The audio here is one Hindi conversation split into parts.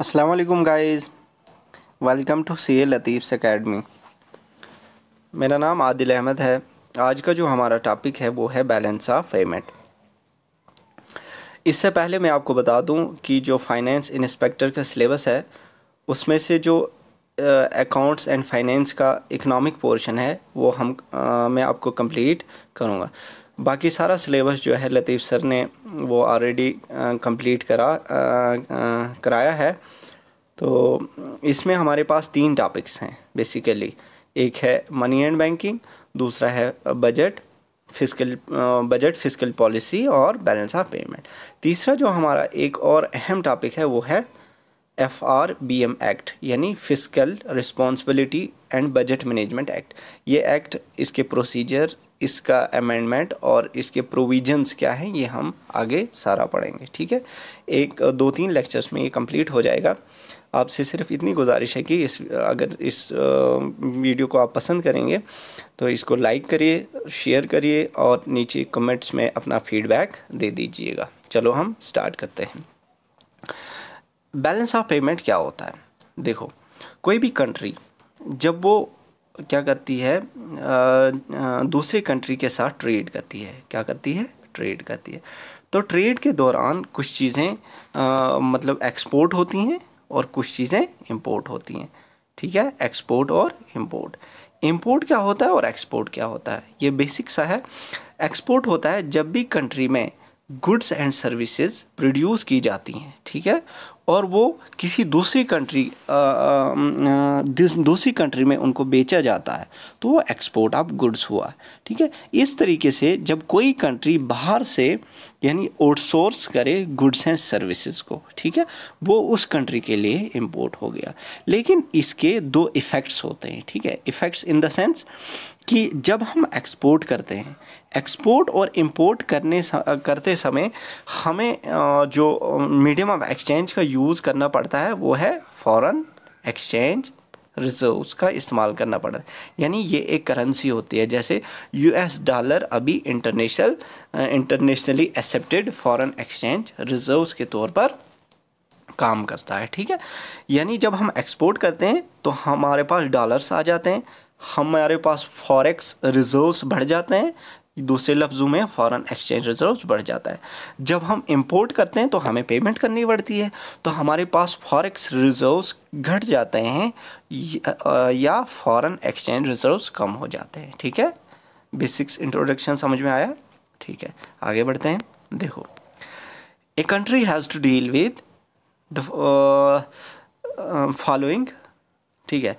अस्सलाम guys welcome to C A Latif academy मेरा नाम आदिल अहमद है आज का जो हमारा टॉपिक है वो है बैलेंस ऑफ पेमेंट इससे पहले मैं आपको बता दूं कि जो फाइनेंस इंस्पेक्टर का सिलेबस है उसमें से जो अकाउंट्स एंड फाइनेंस का इकोनॉमिक पोर्शन है वो हम आ, मैं आपको कंप्लीट करूँगा बाकी सारा सिलेबस जो है लतीफ़ सर ने वो ऑलरेडी कंप्लीट करा आ, आ, कराया है तो इसमें हमारे पास तीन टॉपिक्स हैं बेसिकली एक है मनी एंड बैंकिंग दूसरा है budget fiscal budget fiscal policy और बैलेंस ऑफ पेमेंट तीसरा जो हमारा एक और अहम टॉपिक है वो है F R B M act यानी fiscal responsibility and budget management act ये एक्ट इसके प्रोसीजर इसका अमेंडमेंट और इसके प्रोविजंस क्या हैं ये हम आगे सारा पढ़ेंगे ठीक है एक दो तीन लेक्चर्स में ये कंप्लीट हो जाएगा आपसे सिर्फ इतनी गुजारिश है कि इस अगर इस वीडियो को आप पसंद करेंगे तो इसको लाइक करिए शेयर करिए और नीचे कमेंट्स में अपना फीडबैक दे दीजिएगा चलो हम स्टार्ट करते हैं बैलेंस ऑफ पेमेंट क्या होता है देखो कोई भी कंट्री जब वो क्या करती है दूसरी कंट्री के साथ ट्रेड करती है क्या करती है ट्रेड करती है तो ट्रेड के दौरान कुछ चीज़ें मतलब एक्सपोर्ट होती हैं और कुछ चीज़ें इंपोर्ट होती हैं ठीक है एक्सपोर्ट और इंपोर्ट इंपोर्ट क्या होता है और एक्सपोर्ट क्या होता है ये बेसिक सा है एक्सपोर्ट होता है जब भी कंट्री में गुड्स एंड सर्विसेज प्रोड्यूस की जाती हैं ठीक है और वो किसी दूसरी कंट्री दूसरी कंट्री में उनको बेचा जाता है तो वो एक्सपोर्ट ऑफ गुड्स हुआ ठीक है इस तरीके से जब कोई कंट्री बाहर से यानी आउटसोर्स करे गुड्स एंड सर्विसेज को ठीक है वो उस कंट्री के लिए इम्पोर्ट हो गया लेकिन इसके दो इफ़ेक्ट्स होते हैं ठीक है इफ़ेक्ट्स इन द सेंस कि जब हम एक्सपोर्ट करते हैं एक्सपोर्ट और इंपोर्ट करने करते समय हमें जो मीडियम ऑफ एक्सचेंज का यूज़ करना पड़ता है वो है फॉरेन एक्सचेंज रिजर्व्स का इस्तेमाल करना पड़ा यानी ये एक करेंसी होती है जैसे यूएस डॉलर अभी international internationally accepted foreign exchange reserves के तौर पर काम करता है ठीक है यानी जब हम एक्सपोर्ट करते हैं तो हमारे पास डॉलर्स आ जाते हैं हमारे पास फॉरेक्स रिजर्व्स बढ़ जाते हैं दूसरे लफ्ज़ों में फ़ॉरेन एक्सचेंज रिजर्व बढ़ जाता है जब हम इंपोर्ट करते हैं तो हमें पेमेंट करनी पड़ती है तो हमारे पास फॉरेक्स रिजर्व्स घट जाते हैं या फ़ॉरेन एक्सचेंज रिजर्व्स कम हो जाते हैं ठीक है बेसिक्स इंट्रोडक्शन समझ में आया ठीक है आगे बढ़ते हैं देखो a country has to deal with the following ठीक है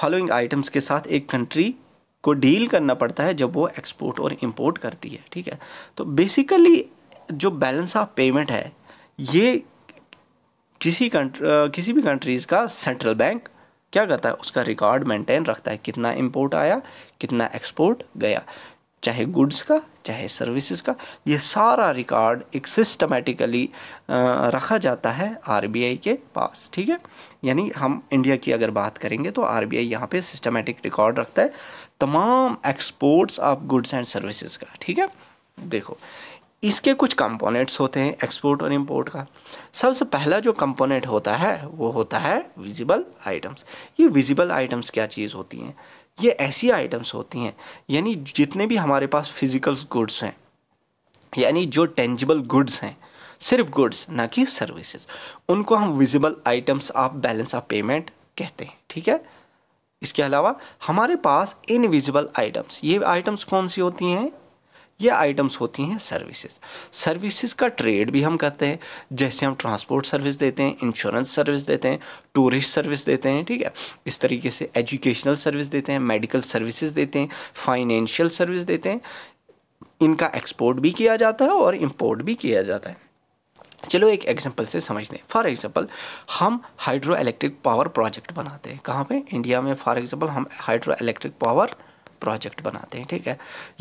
फॉलोइंग आइटम्स के साथ एक कंट्री को डील करना पड़ता है जब वो एक्सपोर्ट और इम्पोर्ट करती है ठीक है तो बेसिकली जो बैलेंस ऑफ पेमेंट है ये किसी कंट्री किसी भी कंट्रीज़ का सेंट्रल बैंक क्या करता है उसका रिकॉर्ड मेंटेन रखता है कितना इंपोर्ट आया कितना एक्सपोर्ट गया चाहे गुड्स का चाहे सर्विसेज का ये सारा रिकॉर्ड एक सिस्टमेटिकली रखा जाता है आरबीआई के पास ठीक है यानी हम इंडिया की अगर बात करेंगे तो आरबीआई यहाँ पर सिस्टमेटिक रिकॉर्ड रखता है तमाम exports of goods and services का ठीक है देखो इसके कुछ कंपोनेंट्स होते हैं एक्सपोर्ट और इंपोर्ट का सबसे पहला जो कंपोनेंट होता है वो होता है विजिबल आइटम्स ये विजिबल आइटम्स क्या चीज़ होती हैं ये ऐसी आइटम्स होती हैं यानी जितने भी हमारे पास फिज़िकल गुड्स हैं यानी जो टेंजिबल गुड्स हैं सिर्फ गुड्स ना कि सर्विसेज उनको हम visible items of balance of payment कहते हैं ठीक है इसके अलावा हमारे पास इनविजिबल आइटम्स ये आइटम्स कौन सी होती हैं ये आइटम्स होती हैं सर्विसेज सर्विसेज का ट्रेड भी हम करते हैं जैसे हम ट्रांसपोर्ट सर्विस देते हैं इंश्योरेंस सर्विस देते हैं टूरिस्ट सर्विस देते हैं ठीक है इस तरीके से एजुकेशनल सर्विस देते हैं मेडिकल सर्विसेज देते हैं फाइनेंशियल सर्विस देते हैं इनका एक्सपोर्ट भी किया जाता है और इम्पोर्ट भी किया जाता है चलो एक एग्जांपल से समझ दें फॉर एग्जांपल हम हाइड्रो इलेक्ट्रिक पावर प्रोजेक्ट बनाते हैं कहाँ पे इंडिया में फॉर एग्जांपल हम हाइड्रो इलेक्ट्रिक पावर प्रोजेक्ट बनाते हैं ठीक है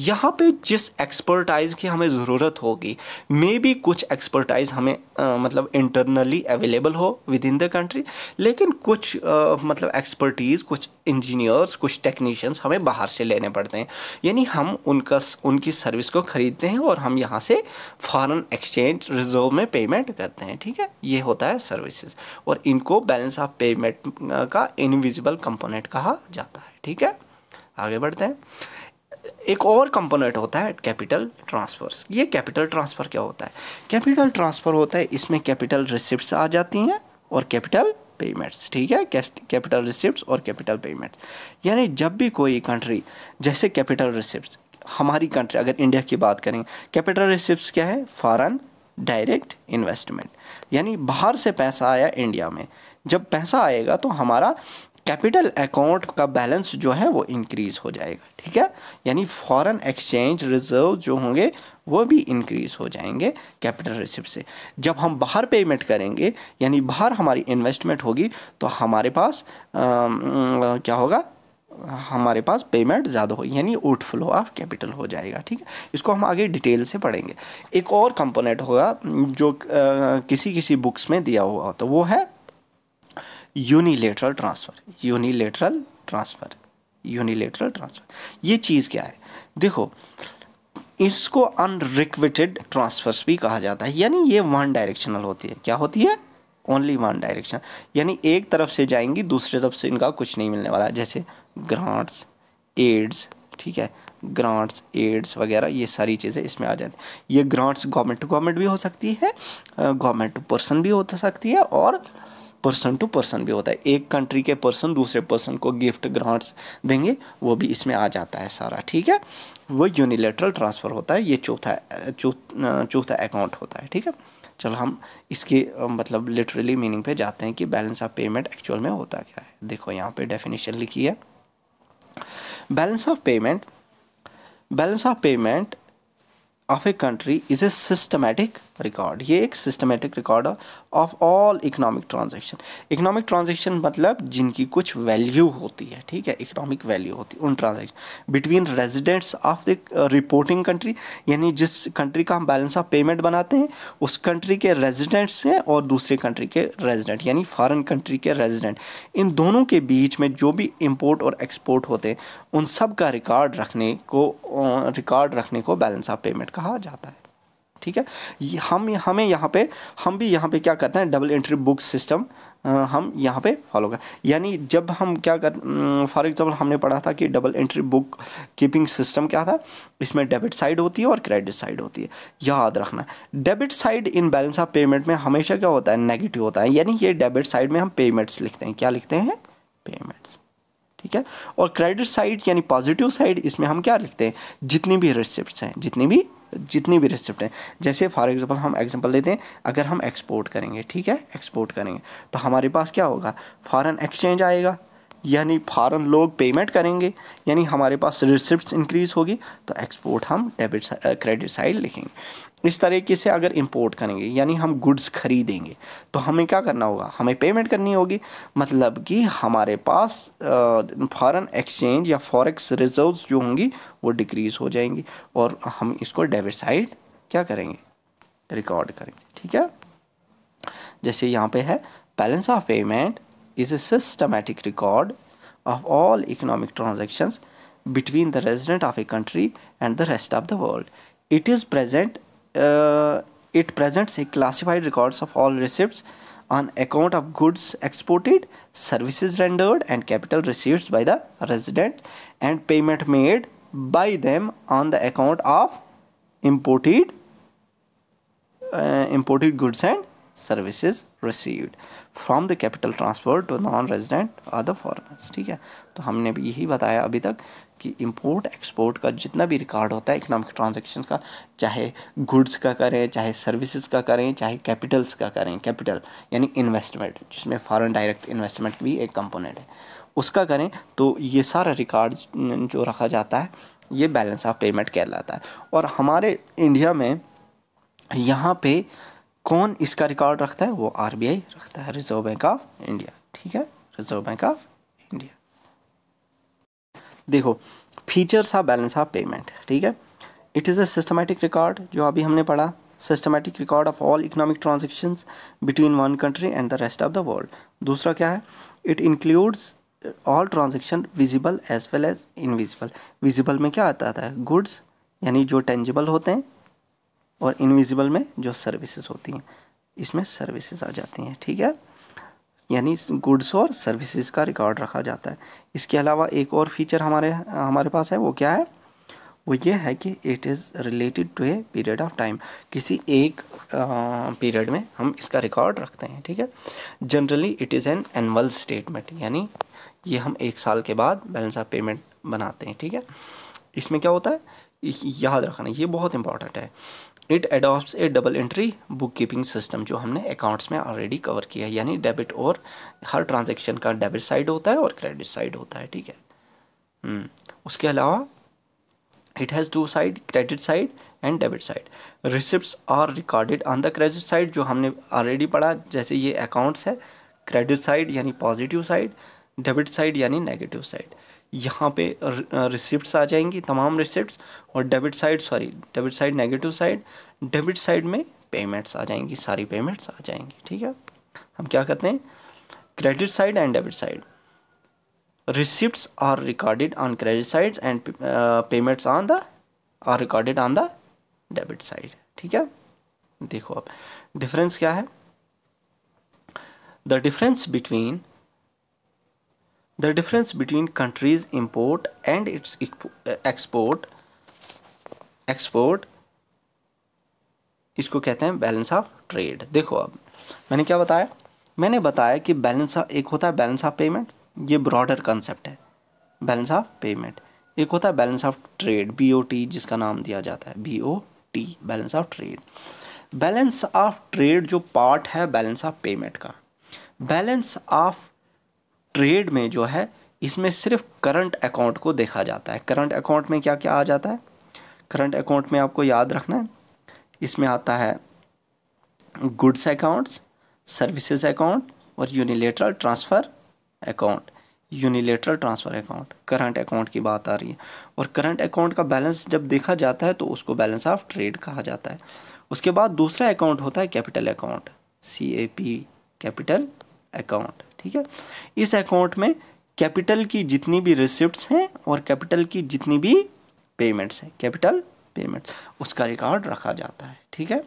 यहाँ पे जिस एक्सपर्टाइज की हमें ज़रूरत होगी मे भी कुछ एक्सपर्टाइज हमें आ, मतलब इंटरनली अवेलेबल हो विद इन द कंट्री लेकिन कुछ आ, मतलब एक्सपर्टीज़ कुछ इंजीनियर्स कुछ टेक्नीशियंस हमें बाहर से लेने पड़ते हैं यानी हम उनका उनकी सर्विस को ख़रीदते हैं और हम यहाँ से फॉरेन एक्सचेंज रिजर्व में पेमेंट करते हैं ठीक है ये होता है सर्विसेज और इनको बैलेंस ऑफ पेमेंट का इनविजिबल कंपोनेंट कहा जाता है ठीक है आगे बढ़ते हैं एक और कंपोनेंट होता है कैपिटल ट्रांसफ़र्स ये कैपिटल ट्रांसफ़र क्या होता है कैपिटल ट्रांसफ़र होता है इसमें कैपिटल रिसिप्ट आ जाती हैं और कैपिटल पेमेंट्स ठीक है कैपिटल रिसिप्ट और कैपिटल पेमेंट्स यानी जब भी कोई कंट्री जैसे कैपिटल रिसिप्ट हमारी कंट्री अगर इंडिया की बात करें कैपिटल रिसिप्ट क्या है फॉरन डायरेक्ट इन्वेस्टमेंट यानी बाहर से पैसा आया इंडिया में जब पैसा आएगा तो हमारा कैपिटल अकाउंट का बैलेंस जो है वो इंक्रीज़ हो जाएगा ठीक है यानी फॉरेन एक्सचेंज रिजर्व जो होंगे वो भी इंक्रीज़ हो जाएंगे कैपिटल रिसिप्ट से जब हम बाहर पेमेंट करेंगे यानी बाहर हमारी इन्वेस्टमेंट होगी तो हमारे पास आ, क्या होगा हमारे पास पेमेंट ज़्यादा हो यानी आउट फ्लो ऑफ कैपिटल हो जाएगा ठीक है इसको हम आगे डिटेल से पढ़ेंगे एक और कंपोनेंट होगा जो आ, किसी किसी बुक्स में दिया हुआ होता तो वो है unilateral transfer unilateral transfer unilateral transfer ये चीज़ क्या है देखो इसको अनरिक्वेटेड ट्रांसफर्स भी कहा जाता है यानी ये वन डायरेक्शनल होती है क्या होती है ओनली वन डायरेक्शन यानी एक तरफ से जाएंगी दूसरे तरफ से इनका कुछ नहीं मिलने वाला जैसे ग्रांट्स एड्स ठीक है ग्रांट्स एड्स वगैरह ये सारी चीज़ें इसमें आ जाती हैं ये ग्रांट्स गवर्नमेंट टू गवर्नमेंट भी हो सकती है गवर्नमेंट टू पर्सन भी हो सकती है और पर्सन टू पर्सन भी होता है एक कंट्री के पर्सन दूसरे पर्सन को गिफ्ट ग्रांट्स देंगे वो भी इसमें आ जाता है सारा ठीक है वो यूनिलेटरल ट्रांसफ़र होता है ये चौथा चौथा अकाउंट होता है ठीक है चलो हम इसके मतलब लिटरली मीनिंग पे जाते हैं कि बैलेंस ऑफ पेमेंट एक्चुअल में होता क्या है देखो यहाँ पे डेफिनेशन लिखी है balance of payment balance of payment of a country is a systematic record ये एक systematic record of all economic transaction economic transaction मतलब जिनकी कुछ वैल्यू होती है ठीक है इकोनॉमिक वैल्यू होती है उन transaction between residents of the reporting country यानी जिस कंट्री का हम बैलेंस ऑफ पेमेंट बनाते हैं उस कंट्री के रेजिडेंट्स हैं और दूसरे कंट्री के रेजिडेंट यानी फॉरन कंट्री के रेजिडेंट इन दोनों के बीच में जो भी इम्पोर्ट और एक्सपोर्ट होते हैं उन सब का रिकॉर्ड रखने को रिकॉर्ड uh, रखने को बैलेंस ऑफ पेमेंट कहा जाता है ठीक है ये हम हमें यहाँ पे हम भी यहाँ पे क्या करते हैं डबल एंट्री बुक सिस्टम हम यहाँ पे फॉलो कर यानी जब हम क्या कर फॉर एग्ज़ाम्पल हमने पढ़ा था कि double entry book keeping system क्या था इसमें डेबिट साइड होती है और क्रेडिट साइड होती है याद रखना debit side in balance of payment में हमेशा क्या होता है नेगेटिव होता है यानी ये डेबिट साइड में हम पेमेंट्स लिखते हैं क्या लिखते हैं पेमेंट्स ठीक है और क्रेडिट साइड यानी पॉजिटिव साइड इसमें हम क्या लिखते हैं जितनी भी रिसिप्ट हैं जितनी भी जितनी भी रिसिप्ट हैं जैसे फॉर एग्ज़ाम्पल हम एग्जांपल लेते हैं अगर हम एक्सपोर्ट करेंगे ठीक है एक्सपोर्ट करेंगे तो हमारे पास क्या होगा फ़ॉरेन एक्सचेंज आएगा यानी फ़ॉरन लोग पेमेंट करेंगे यानी हमारे पास रिसिप्ट इंक्रीज़ होगी तो एक्सपोर्ट हम डेबिट क्रेडिट साइड लिखेंगे इस तरीके से अगर इंपोर्ट करेंगे यानी हम गुड्स खरीदेंगे तो हमें क्या करना होगा हमें पेमेंट करनी होगी मतलब कि हमारे पास फॉरेन एक्सचेंज या फॉरेक्स रिजर्व्स जो होंगी वो डिक्रीज़ हो जाएंगी और हम इसको डेबिट साइड क्या करेंगे रिकॉर्ड करेंगे ठीक है जैसे यहाँ पे है balance of payment is a systematic record of all economic transactions between the resident of a country and the rest of the world. It is present. Uh, it presents a classified records of all receipts on account of goods exported, services rendered, and capital received by the resident, and payment made by them on the account of imported uh, imported goods and services received from the capital transfer to non resident are the foreigners ठीक है तो हमने भी यही बताया अभी तक कि इम्पोर्ट एक्सपोर्ट का जितना भी रिकॉर्ड होता है इकनॉमिक ट्रांजेक्शन का चाहे गुड्स का करें चाहे सर्विसेज का करें चाहे कैपिटल्स का करें कैपिटल यानी इन्वेस्टमेंट जिसमें फॉरन डायरेक्ट इन्वेस्टमेंट भी एक कंपोनेंट है उसका करें तो ये सारा रिकॉर्ड जो रखा जाता है ये बैलेंस ऑफ पेमेंट कहलाता है और हमारे इंडिया में यहाँ पे कौन इसका रिकॉर्ड रखता है वो आरबीआई रखता है रिजर्व बैंक ऑफ इंडिया ठीक है रिजर्व बैंक ऑफ इंडिया देखो features of balance of payment ठीक है it is a systematic record जो अभी हमने पढ़ा systematic record of all economic transaction between one country and the rest of the world दूसरा क्या है it includes all transaction visible as well as invisible visible में क्या आता है गुड्स यानी जो टेंजिबल होते हैं और इनविजिबल में जो सर्विसेज होती हैं इसमें सर्विसेज आ जाती हैं ठीक है यानी गुड्स और सर्विसेज का रिकॉर्ड रखा जाता है इसके अलावा एक और फीचर हमारे हमारे पास है वो क्या है वो ये है कि it is related to a period of time किसी एक पीरियड में हम इसका रिकॉर्ड रखते हैं ठीक है generally it is an annual statement यानी ये हम एक साल के बाद बैलेंस ऑफ पेमेंट बनाते हैं ठीक है इसमें क्या होता है याद रखना ये बहुत इंपॉर्टेंट है it adopt a double entry book keeping system जो हमने अकाउंट्स में ऑलरेडी कवर किया है यानी डेबिट और हर ट्रांजेक्शन का डेबिट साइड होता है और क्रेडिट साइड होता है ठीक है हम्म। उसके अलावा it has two side credit side and debit side receipt are recorded on the credit side जो हमने ऑलरेडी पढ़ा जैसे ये अकाउंट्स है क्रेडिट साइड यानी पॉजिटिव साइड डेबिट साइड यानी नेगेटिव साइड यहाँ पे रिसिप्ट आ जाएंगी तमाम रिसिप्ट और debit side sorry debit side negative side debit side में पेमेंट्स आ जाएंगी सारी पेमेंट्स आ जाएंगी ठीक है हम क्या कहते हैं credit side and debit side receipt are recorded on credit side and payments on the are recorded on the debit side ठीक है देखो अब डिफरेंस क्या है the difference between the difference between countries import and its export export इसको कहते हैं बैलेंस ऑफ ट्रेड देखो अब मैंने क्या बताया मैंने बताया कि बैलेंस ऑफ एक होता है बैलेंस ऑफ पेमेंट ये ब्रॉडर कंसेप्ट है बैलेंस ऑफ पेमेंट एक होता है balance of trade B O T जिसका नाम दिया जाता है B O T balance of trade balance of trade जो पार्ट है बैलेंस ऑफ पेमेंट का बैलेंस ऑफ ट्रेड में जो है इसमें सिर्फ करंट अकाउंट को देखा जाता है करंट अकाउंट में क्या क्या आ जाता है करंट अकाउंट में आपको याद रखना है इसमें आता है गुड्स अकाउंट्स सर्विसेज अकाउंट और unilateral transfer account unilateral transfer account current account की बात आ रही है और करंट अकाउंट का बैलेंस जब देखा जाता है तो उसको बैलेंस ऑफ ट्रेड कहा जाता है उसके बाद दूसरा अकाउंट होता है capital account C A P capital account ठीक है इस अकाउंट में कैपिटल की जितनी भी रिसिप्ट हैं और कैपिटल की जितनी भी पेमेंट्स हैं कैपिटल पेमेंट्स उसका रिकॉर्ड रखा जाता है ठीक है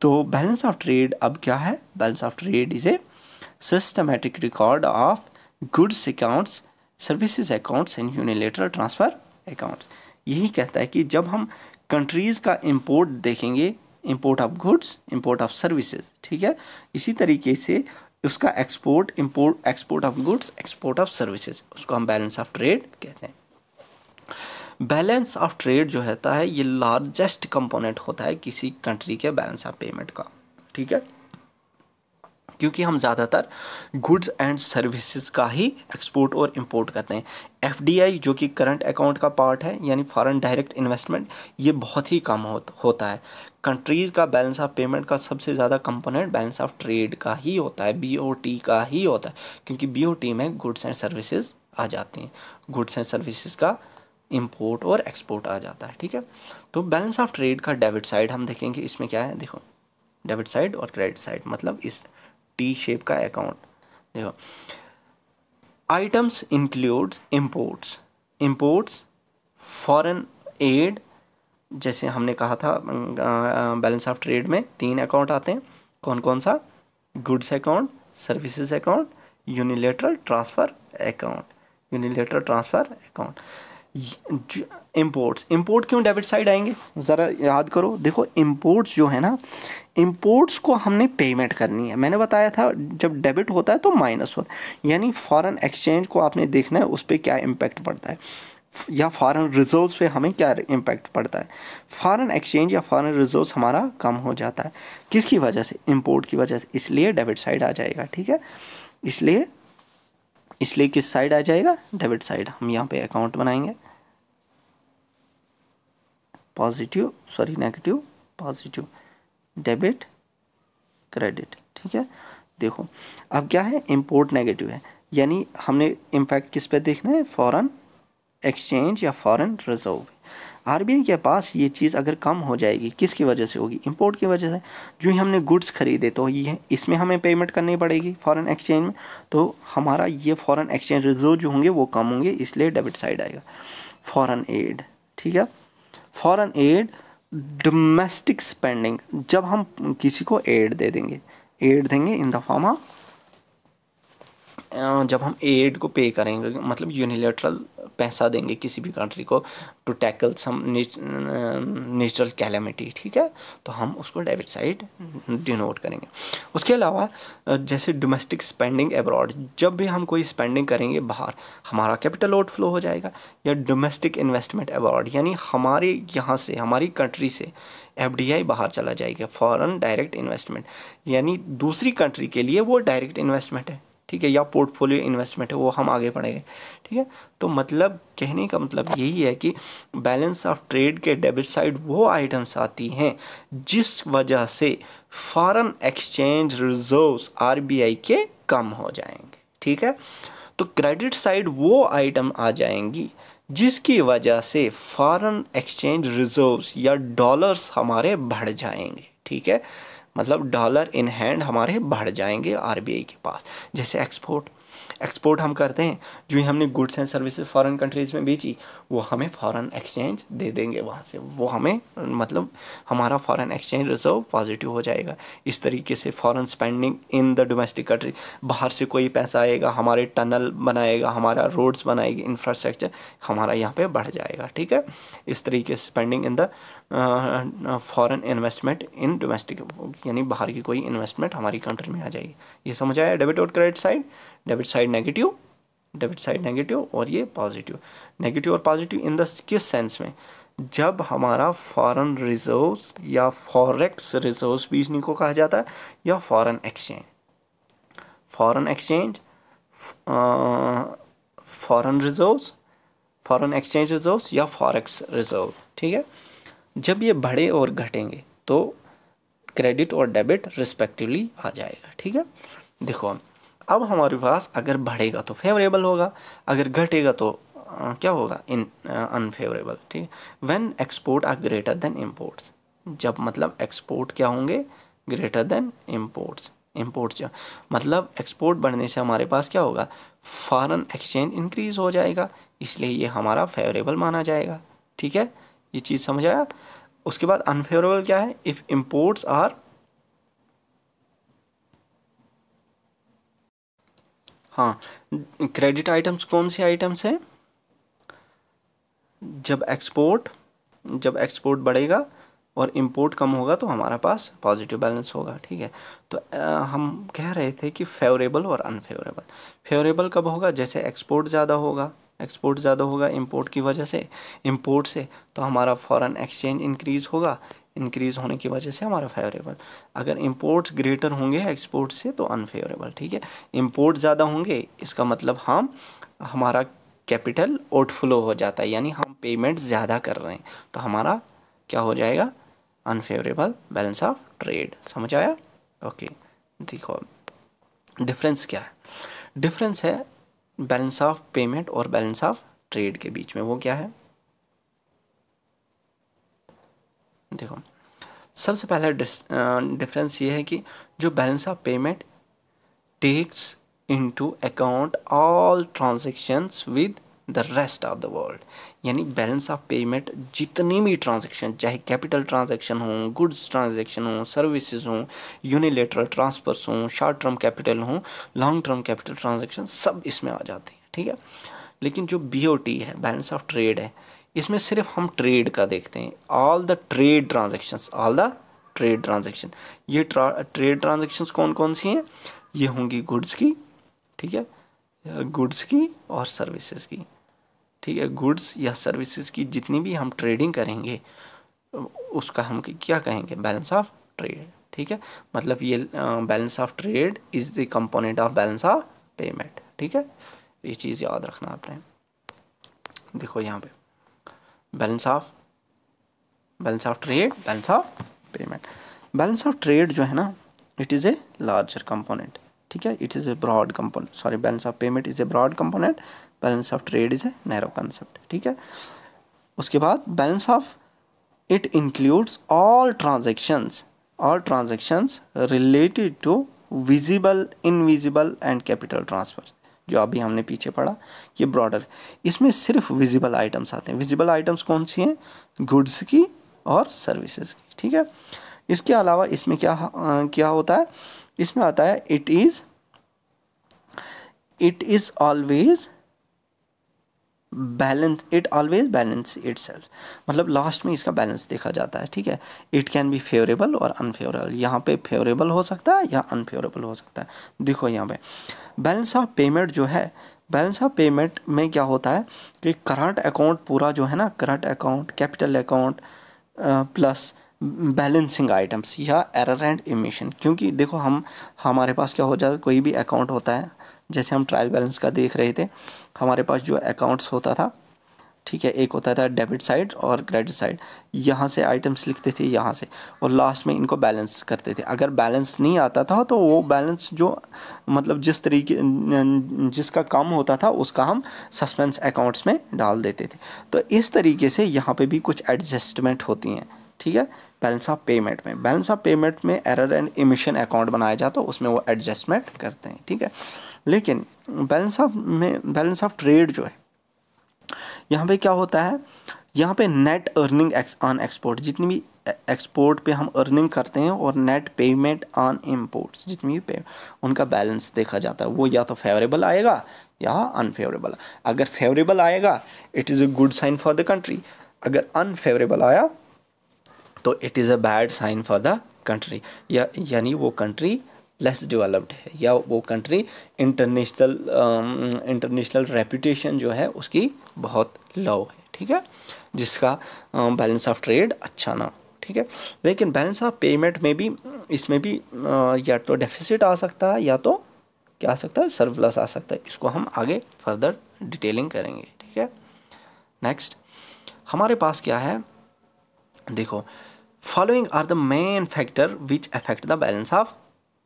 तो बैलेंस ऑफ ट्रेड अब क्या है balance of trade is a systematic record of goods accounts services accounts and unilateral transfer accounts यही कहता है कि जब हम कंट्रीज़ का इम्पोर्ट देखेंगे import of goods import of services ठीक है इसी तरीके से उसका export import export of goods export of services उसको हम बैलेंस ऑफ ट्रेड कहते हैं बैलेंस ऑफ ट्रेड जो होता है ये लार्जेस्ट कंपोनेंट होता है किसी कंट्री के बैलेंस ऑफ पेमेंट का ठीक है क्योंकि हम ज़्यादातर गुड्स एंड सर्विसेज का ही एक्सपोर्ट और इंपोर्ट करते हैं एफडीआई जो कि करंट अकाउंट का पार्ट है यानी फॉरेन डायरेक्ट इन्वेस्टमेंट ये बहुत ही कम हो, होता है कंट्रीज़ का बैलेंस ऑफ पेमेंट का सबसे ज़्यादा कंपोनेंट बैलेंस ऑफ ट्रेड का ही होता है बी का ही होता है क्योंकि बी में गुड्स एंड सर्विसेज आ जाती हैं गुड्स एंड सर्विसेज का इम्पोर्ट और एक्सपोर्ट आ जाता है ठीक है तो बैलेंस ऑफ ट्रेड का डेबिट साइड हम देखेंगे इसमें क्या है देखो डेबिट साइड और क्रेडिट साइड मतलब इस टी शेप का अकाउंट देखो items include imports imports foreign aid जैसे हमने कहा था बैलेंस ऑफ ट्रेड में तीन अकाउंट आते हैं कौन कौन सा goods account services account unilateral transfer account unilateral transfer account imports import क्यों डेबिट साइड आएंगे ज़रा याद करो देखो इम्पोर्ट्स जो है ना इम्पोर्ट्स को हमने पेमेंट करनी है मैंने बताया था जब डेबिट होता है तो माइनस होता है यानी फॉरेन एक्सचेंज को आपने देखना है उस पर क्या इम्पैक्ट पड़ता है या फॉरेन रिजर्व्स पे हमें क्या इम्पैक्ट पड़ता है फॉरेन एक्सचेंज या फॉरेन रिजर्व्स हमारा कम हो जाता है किसकी वजह से इम्पोर्ट की वजह से इसलिए डेबिट साइड आ जाएगा ठीक है इसलिए इसलिए किस साइड आ जाएगा डेबिट साइड हम यहाँ पे अकाउंट बनाएंगे positive sorry negative positive debit credit ठीक है देखो अब क्या है इम्पोर्ट नेगेटिव है यानी हमने इम्पैक्ट किस पे देखना है फॉरेन एक्सचेंज या फॉरेन रिजर्व आर के पास ये चीज़ अगर कम हो जाएगी किसकी वजह से होगी इम्पोर्ट की वजह से जो ही हमने गुड्स खरीदे तो ये इसमें हमें पेमेंट करनी पड़ेगी फ़ॉरन एक्सचेंज में तो हमारा ये फॉरेन एक्सचेंज रिजर्व जो होंगे वो कम होंगे इसलिए डेबिट साइड आएगा फ़ॉरन एड ठीक है फॉरेन एड डोमेस्टिक स्पेंडिंग जब हम किसी को एड दे देंगे एड देंगे इन द फॉर्म ऑफ जब हम एड को पे करेंगे मतलब यूनिलेटरल पैसा देंगे किसी भी कंट्री को to tackle some natural calamity ठीक है तो हम उसको डेबिट साइड डिनोट करेंगे उसके अलावा जैसे डोमेस्टिक स्पेंडिंग एब्रॉड जब भी हम कोई स्पेंडिंग करेंगे बाहर हमारा कैपिटल आउटफ्लो हो जाएगा या डोमेस्टिक इन्वेस्टमेंट एब्रॉड यानी हमारे यहाँ से हमारी कंट्री से एफ बाहर चला जाएगा फ़ॉरन डायरेक्ट इन्वेस्टमेंट यानी दूसरी कंट्री के लिए वो डायरेक्ट इन्वेस्टमेंट है ठीक है या पोर्टफोलियो इन्वेस्टमेंट है वो हम आगे पढ़ेंगे ठीक है तो मतलब कहने का मतलब यही है कि बैलेंस ऑफ ट्रेड के डेबिट साइड वो आइटम्स आती हैं जिस वजह से फॉरेन एक्सचेंज रिजर्व्स आरबीआई के कम हो जाएंगे ठीक है तो क्रेडिट साइड वो आइटम आ जाएंगी जिसकी वजह से फॉरेन एक्सचेंज रिजर्व्स या डॉलर्स हमारे बढ़ जाएंगे ठीक है मतलब डॉलर इन हैंड हमारे बढ़ जाएंगे आरबीआई के पास जैसे एक्सपोर्ट एक्सपोर्ट हम करते हैं जो ही हमने goods and services foreign countries में बेची वो हमें फॉरेन एक्सचेंज दे देंगे वहाँ से वो हमें मतलब हमारा फॉरेन एक्सचेंज रिजर्व पॉजिटिव हो जाएगा इस तरीके से foreign spending in the domestic country बाहर से कोई पैसा आएगा हमारे टनल बनाएगा हमारा रोड्स बनाएगी इंफ्रास्ट्रक्चर हमारा यहाँ पर बढ़ जाएगा ठीक है इस तरीके से spending in the foreign investment in domestic यानी बाहर की कोई इन्वेस्टमेंट हमारी कंट्री में आ जाएगी ये समझ आया डेबिट और credit side debit side negative debit side negative और ये पॉजिटिव नेगेटिव और पॉजिटिव इन द किस सेंस में जब हमारा फॉरेन रिजर्व या फॉरेक्स रिजर्व भी इसी को कहा जाता है या foreign exchange foreign exchange foreign reserve foreign exchange reserve या फॉरेक्स रिजर्व ठीक है जब ये बढ़े और घटेंगे तो क्रेडिट और डेबिट रिस्पेक्टिवली आ जाएगा ठीक है देखो अब हमारे पास अगर बढ़ेगा तो फेवरेबल होगा अगर घटेगा तो आ, क्या होगा इन अनफेवरेबल ठीक है when export are greater than imports जब मतलब एक्सपोर्ट क्या होंगे ग्रेटर देन इम्पोर्ट्स इम्पोर्ट्स मतलब एक्सपोर्ट बढ़ने से हमारे पास क्या होगा फॉरन एक्सचेंज इंक्रीज हो जाएगा इसलिए ये हमारा फेवरेबल माना जाएगा ठीक है ये चीज़ समझ आया उसके बाद अनफेवरेबल क्या है इफ़ इम्पोर्ट्स आर हाँ क्रेडिट आइटम्स कौन सी आइटम्स हैं जब एक्सपोर्ट जब एक्सपोर्ट बढ़ेगा और इंपोर्ट कम होगा तो हमारा पास पॉजिटिव बैलेंस होगा ठीक है तो आ, हम कह रहे थे कि फेवरेबल और अनफेवरेबल फेवरेबल कब होगा जैसे एक्सपोर्ट ज़्यादा होगा एक्सपोर्ट ज़्यादा होगा इंपोर्ट की वजह से इंपोर्ट से तो हमारा फॉरेन एक्सचेंज इंक्रीज़ होगा इंक्रीज़ होने की वजह से हमारा फेवरेबल अगर इम्पोर्ट्स ग्रेटर होंगे एक्सपोर्ट से तो अनफेवरेबल ठीक है इम्पोर्ट ज़्यादा होंगे इसका मतलब हम हमारा कैपिटल आउटफ्लो हो जाता है यानी हम पेमेंट ज़्यादा कर रहे हैं तो हमारा क्या हो जाएगा अनफेवरेबल बैलेंस ऑफ ट्रेड समझ आया ओके देखो डिफरेंस क्या है डिफरेंस है बैलेंस ऑफ पेमेंट और बैलेंस ऑफ ट्रेड के बीच में वो क्या है देखो सबसे पहला डिफरेंस ये है कि जो balance of payment takes into account all transactions with the rest of the world यानी बैलेंस ऑफ पेमेंट जितनी भी ट्रांजेक्शन चाहे कैपिटल ट्रांजेक्शन हो गुड्स ट्रांजेक्शन हो सर्विसेज हों यूनिलेटरल ट्रांसफर्स हों शॉर्ट टर्म कैपिटल हों लॉन्ग टर्म कैपिटल ट्रांजेक्शन सब इसमें आ जाते हैं ठीक है लेकिन जो बी है बैलेंस ऑफ ट्रेड है इसमें सिर्फ हम ट्रेड का देखते हैं all the trade transactions all the trade transaction ये ट्रा, ट्रेड ट्रांजेक्शन्स कौन कौन सी हैं ये होंगी गुड्स की ठीक है गुड्स की और सर्विसेज की ठीक है गुड्स या सर्विसेज की जितनी भी हम ट्रेडिंग करेंगे उसका हम क्या कहेंगे बैलेंस ऑफ ट्रेड ठीक है मतलब ये balance of trade is the component of balance of payment ठीक है ये चीज़ याद रखना आपने देखो यहाँ पे balance of balance of trade balance of payment balance of trade जो है ना it is a larger component ठीक है it is a broad component sorry balance of payment is a broad component balance of trade is a narrow concept ठीक है उसके बाद balance of it includes all transactions all transactions related to visible invisible and capital transfers जो अभी हमने पीछे पढ़ा ये ब्रॉडर इसमें सिर्फ विजिबल आइटम्स आते हैं विजिबल आइटम्स कौन सी हैं गुड्स की और सर्विसेज की ठीक है इसके अलावा इसमें क्या आ, क्या होता है इसमें आता है it is it is always balance it always balance it मतलब लास्ट में इसका बैलेंस देखा जाता है ठीक है इट कैन बी फेवरेबल और अनफेवरेबल यहाँ पे फेवरेबल हो सकता है या अनफेवरेबल हो सकता है देखो यहाँ पे बैलेंस ऑफ पेमेंट जो है बैलेंस ऑफ पेमेंट में क्या होता है कि करंट अकाउंट पूरा जो है ना current account capital account plus balancing items या एरर एंड इमिशन क्योंकि देखो हम हमारे पास क्या हो जाता है कोई भी अकाउंट होता है जैसे हम ट्रायल बैलेंस का देख रहे थे हमारे पास जो अकाउंट्स होता था ठीक है एक होता था डेबिट साइड और क्रेडिट साइड यहाँ से आइटम्स लिखते थे यहाँ से और लास्ट में इनको बैलेंस करते थे अगर बैलेंस नहीं आता था तो वो बैलेंस जो मतलब जिस तरीके जिसका कम होता था उसका हम सस्पेंस अकाउंट्स में डाल देते थे तो इस तरीके से यहाँ पे भी कुछ एडजस्टमेंट होती हैं ठीक है बैलेंस ऑफ पेमेंट में बैलेंस ऑफ पेमेंट में एरर एंड इमिशन अकाउंट बनाया जाता है उसमें वो एडजस्टमेंट करते हैं ठीक है लेकिन बैलेंस ऑफ में बैलेंस ऑफ ट्रेड जो है यहाँ पे क्या होता है यहाँ पे नेट अर्निंग ऑन एक्सपोर्ट जितनी भी एक्सपोर्ट पे हम अर्निंग करते हैं और नेट पेमेंट ऑन इम्पोर्ट्स जितनी भी पे उनका बैलेंस देखा जाता है वो या तो फेवरेबल आएगा या अनफेवरेबल अगर फेवरेबल आएगा it is a good sign for the country अगर अनफेवरेबल आया तो it is a bad sign for the country यानी वो कंट्री लेस डेवलप्ड है या वो कंट्री इंटरनेशनल इंटरनेशनल रेपूटेशन जो है उसकी बहुत लो है ठीक है जिसका बैलेंस ऑफ ट्रेड अच्छा ना हो ठीक है लेकिन बैलेंस ऑफ पेमेंट में भी इसमें भी आ, uh, या तो डेफिसिट आ सकता है या तो क्या आ सकता है सरप्लस आ सकता है इसको हम आगे फर्दर डिटेलिंग करेंगे ठीक है नेक्स्ट हमारे पास क्या है देखो following are the main factor which affect the balance of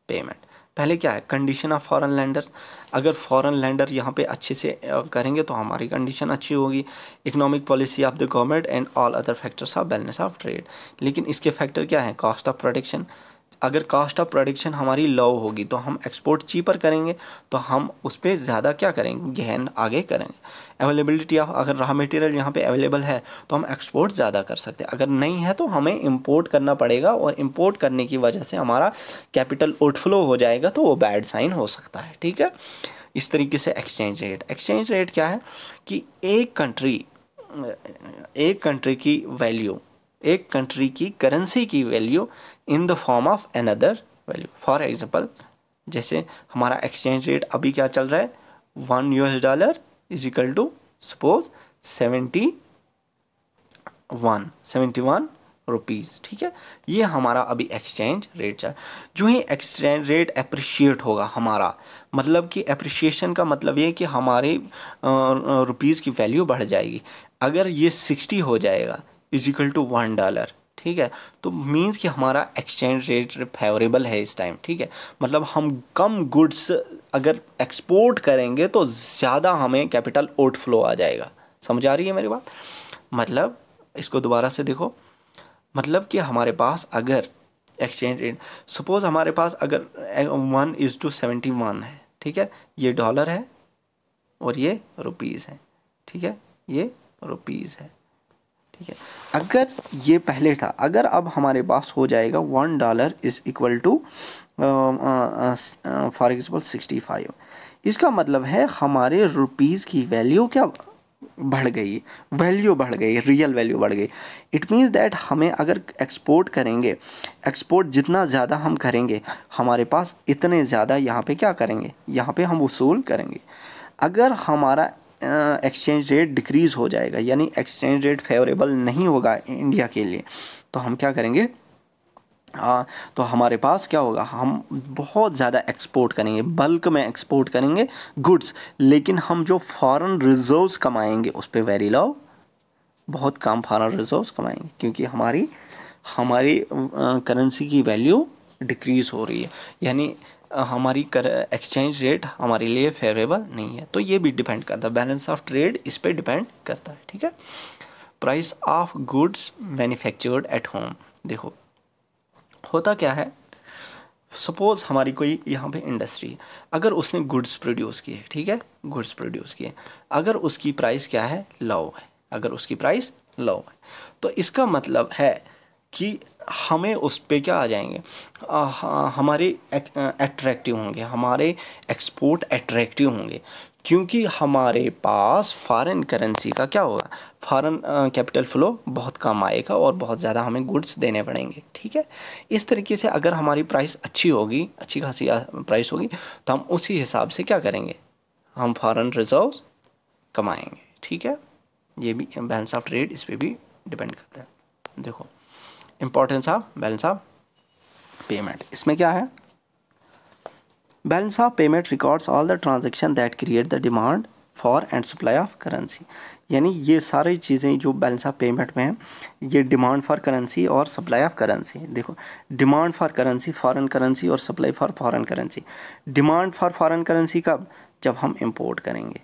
payment पहले क्या है कंडीशन ऑफ फॉरेन लैंडर्स अगर फॉरेन लैंडर यहाँ पे अच्छे से करेंगे तो हमारी कंडीशन अच्छी होगी economic policy of the government and all other factors of balance of trade लेकिन इसके फैक्टर क्या है कॉस्ट ऑफ प्रोडक्शन अगर कास्ट ऑफ प्रोडक्शन हमारी लो होगी तो हम एक्सपोर्ट चीपर करेंगे तो हम उस पर ज़्यादा क्या करेंगे गहन आगे करेंगे अवेलेबिलिटी ऑफ अगर रॉ मटेरियल यहाँ पे अवेलेबल है तो हम एक्सपोर्ट ज़्यादा कर सकते हैं अगर नहीं है तो हमें इम्पोर्ट करना पड़ेगा और इम्पोर्ट करने की वजह से हमारा कैपिटल आउटफ्लो हो जाएगा तो वो बैड साइन हो सकता है ठीक है इस तरीके से एक्सचेंज रेट एक्सचेंज रेट क्या है कि एक कंट्री एक कंट्री की वैल्यू एक कंट्री की करेंसी की value in the form of another value for example जैसे हमारा एक्सचेंज रेट अभी क्या चल रहा है one US dollar is equal to suppose seventy one seventy one rupees ठीक है ये हमारा अभी एक्सचेंज रेट चल जो ही एक्सचेंज रेट अप्रिशिएट होगा हमारा मतलब कि अप्रिशिएशन का मतलब ये कि हमारे रुपीज़ की वैल्यू बढ़ जाएगी अगर ये सिक्सटी हो जाएगा इजिकल टू वन डॉलर ठीक है तो मींस कि हमारा एक्सचेंज रेट फेवरेबल है इस टाइम ठीक है मतलब हम कम गुड्स अगर एक्सपोर्ट करेंगे तो ज़्यादा हमें कैपिटल फ्लो आ जाएगा समझ आ रही है मेरी बात मतलब इसको दोबारा से देखो मतलब कि हमारे पास अगर एक्सचेंज रेट सपोज़ हमारे पास अगर one is to seventy one है ठीक है ये डॉलर है और ये रुपीज़ है ठीक है ये रुपीज़ है ठीक है अगर ये पहले था अगर अब हमारे पास हो जाएगा one dollar is equal to for example sixty five इसका मतलब है हमारे रुपीज़ की वैल्यू क्या बढ़ गई वैल्यू बढ़ गई रियल वैल्यू बढ़ गई इट मीन्स दैट हमें अगर एक्सपोर्ट करेंगे एक्सपोर्ट जितना ज़्यादा हम करेंगे हमारे पास इतने ज़्यादा यहाँ पे क्या करेंगे यहाँ पे हम वसूल करेंगे अगर हमारा एक्सचेंज रेट डिक्रीज़ हो जाएगा यानी एक्सचेंज रेट फेवरेबल नहीं होगा इंडिया के लिए तो हम क्या करेंगे हाँ तो हमारे पास क्या होगा हम बहुत ज़्यादा एक्सपोर्ट करेंगे बल्क में एक्सपोर्ट करेंगे गुड्स लेकिन हम जो फॉरेन रिजर्व्स कमाएंगे उस पर वेरी लाव बहुत कम फॉरेन रिजर्व्स कमाएंगे क्योंकि हमारी हमारी करेंसी की वैल्यू डिक्रीज़ हो रही है यानी हमारी कर एक्सचेंज रेट हमारे लिए फेवरेबल नहीं है तो ये भी डिपेंड करता है बैलेंस ऑफ ट्रेड इस पर डिपेंड करता है ठीक है price of goods manufactured at home देखो होता क्या है सपोज़ हमारी कोई यहाँ पे इंडस्ट्री है अगर उसने गुड्स प्रोड्यूस किए ठीक है गुड्स प्रोड्यूस किए अगर उसकी प्राइस क्या है लो है अगर उसकी प्राइस लो है तो इसका मतलब है कि हमें उस पर क्या आ जाएंगे आ, हमारे एट्रैक्टिव होंगे हमारे एक्सपोर्ट एट्रैक्टिव होंगे क्योंकि हमारे पास फॉरेन करेंसी का क्या होगा फॉरेन कैपिटल फ़्लो बहुत कम आएगा और बहुत ज़्यादा हमें गुड्स देने पड़ेंगे ठीक है इस तरीके से अगर हमारी प्राइस अच्छी होगी अच्छी खासी प्राइस होगी तो हम उसी हिसाब से क्या करेंगे हम फॉरेन रिजर्व कमाएंगे ठीक है ये भी बैलेंस ऑफ ट्रेड इस पर भी डिपेंड करता है देखो importance of balance of payment इसमें क्या है balance of payment records all the transaction that create the demand for and supply of currency यानी ये सारी चीज़ें जो बैलेंस ऑफ पेमेंट में हैं ये डिमांड फॉर करेंसी और सप्लाई ऑफ करेंसी देखो demand for currency foreign currency और supply for foreign currency demand for foreign currency कब जब हम इंपोर्ट करेंगे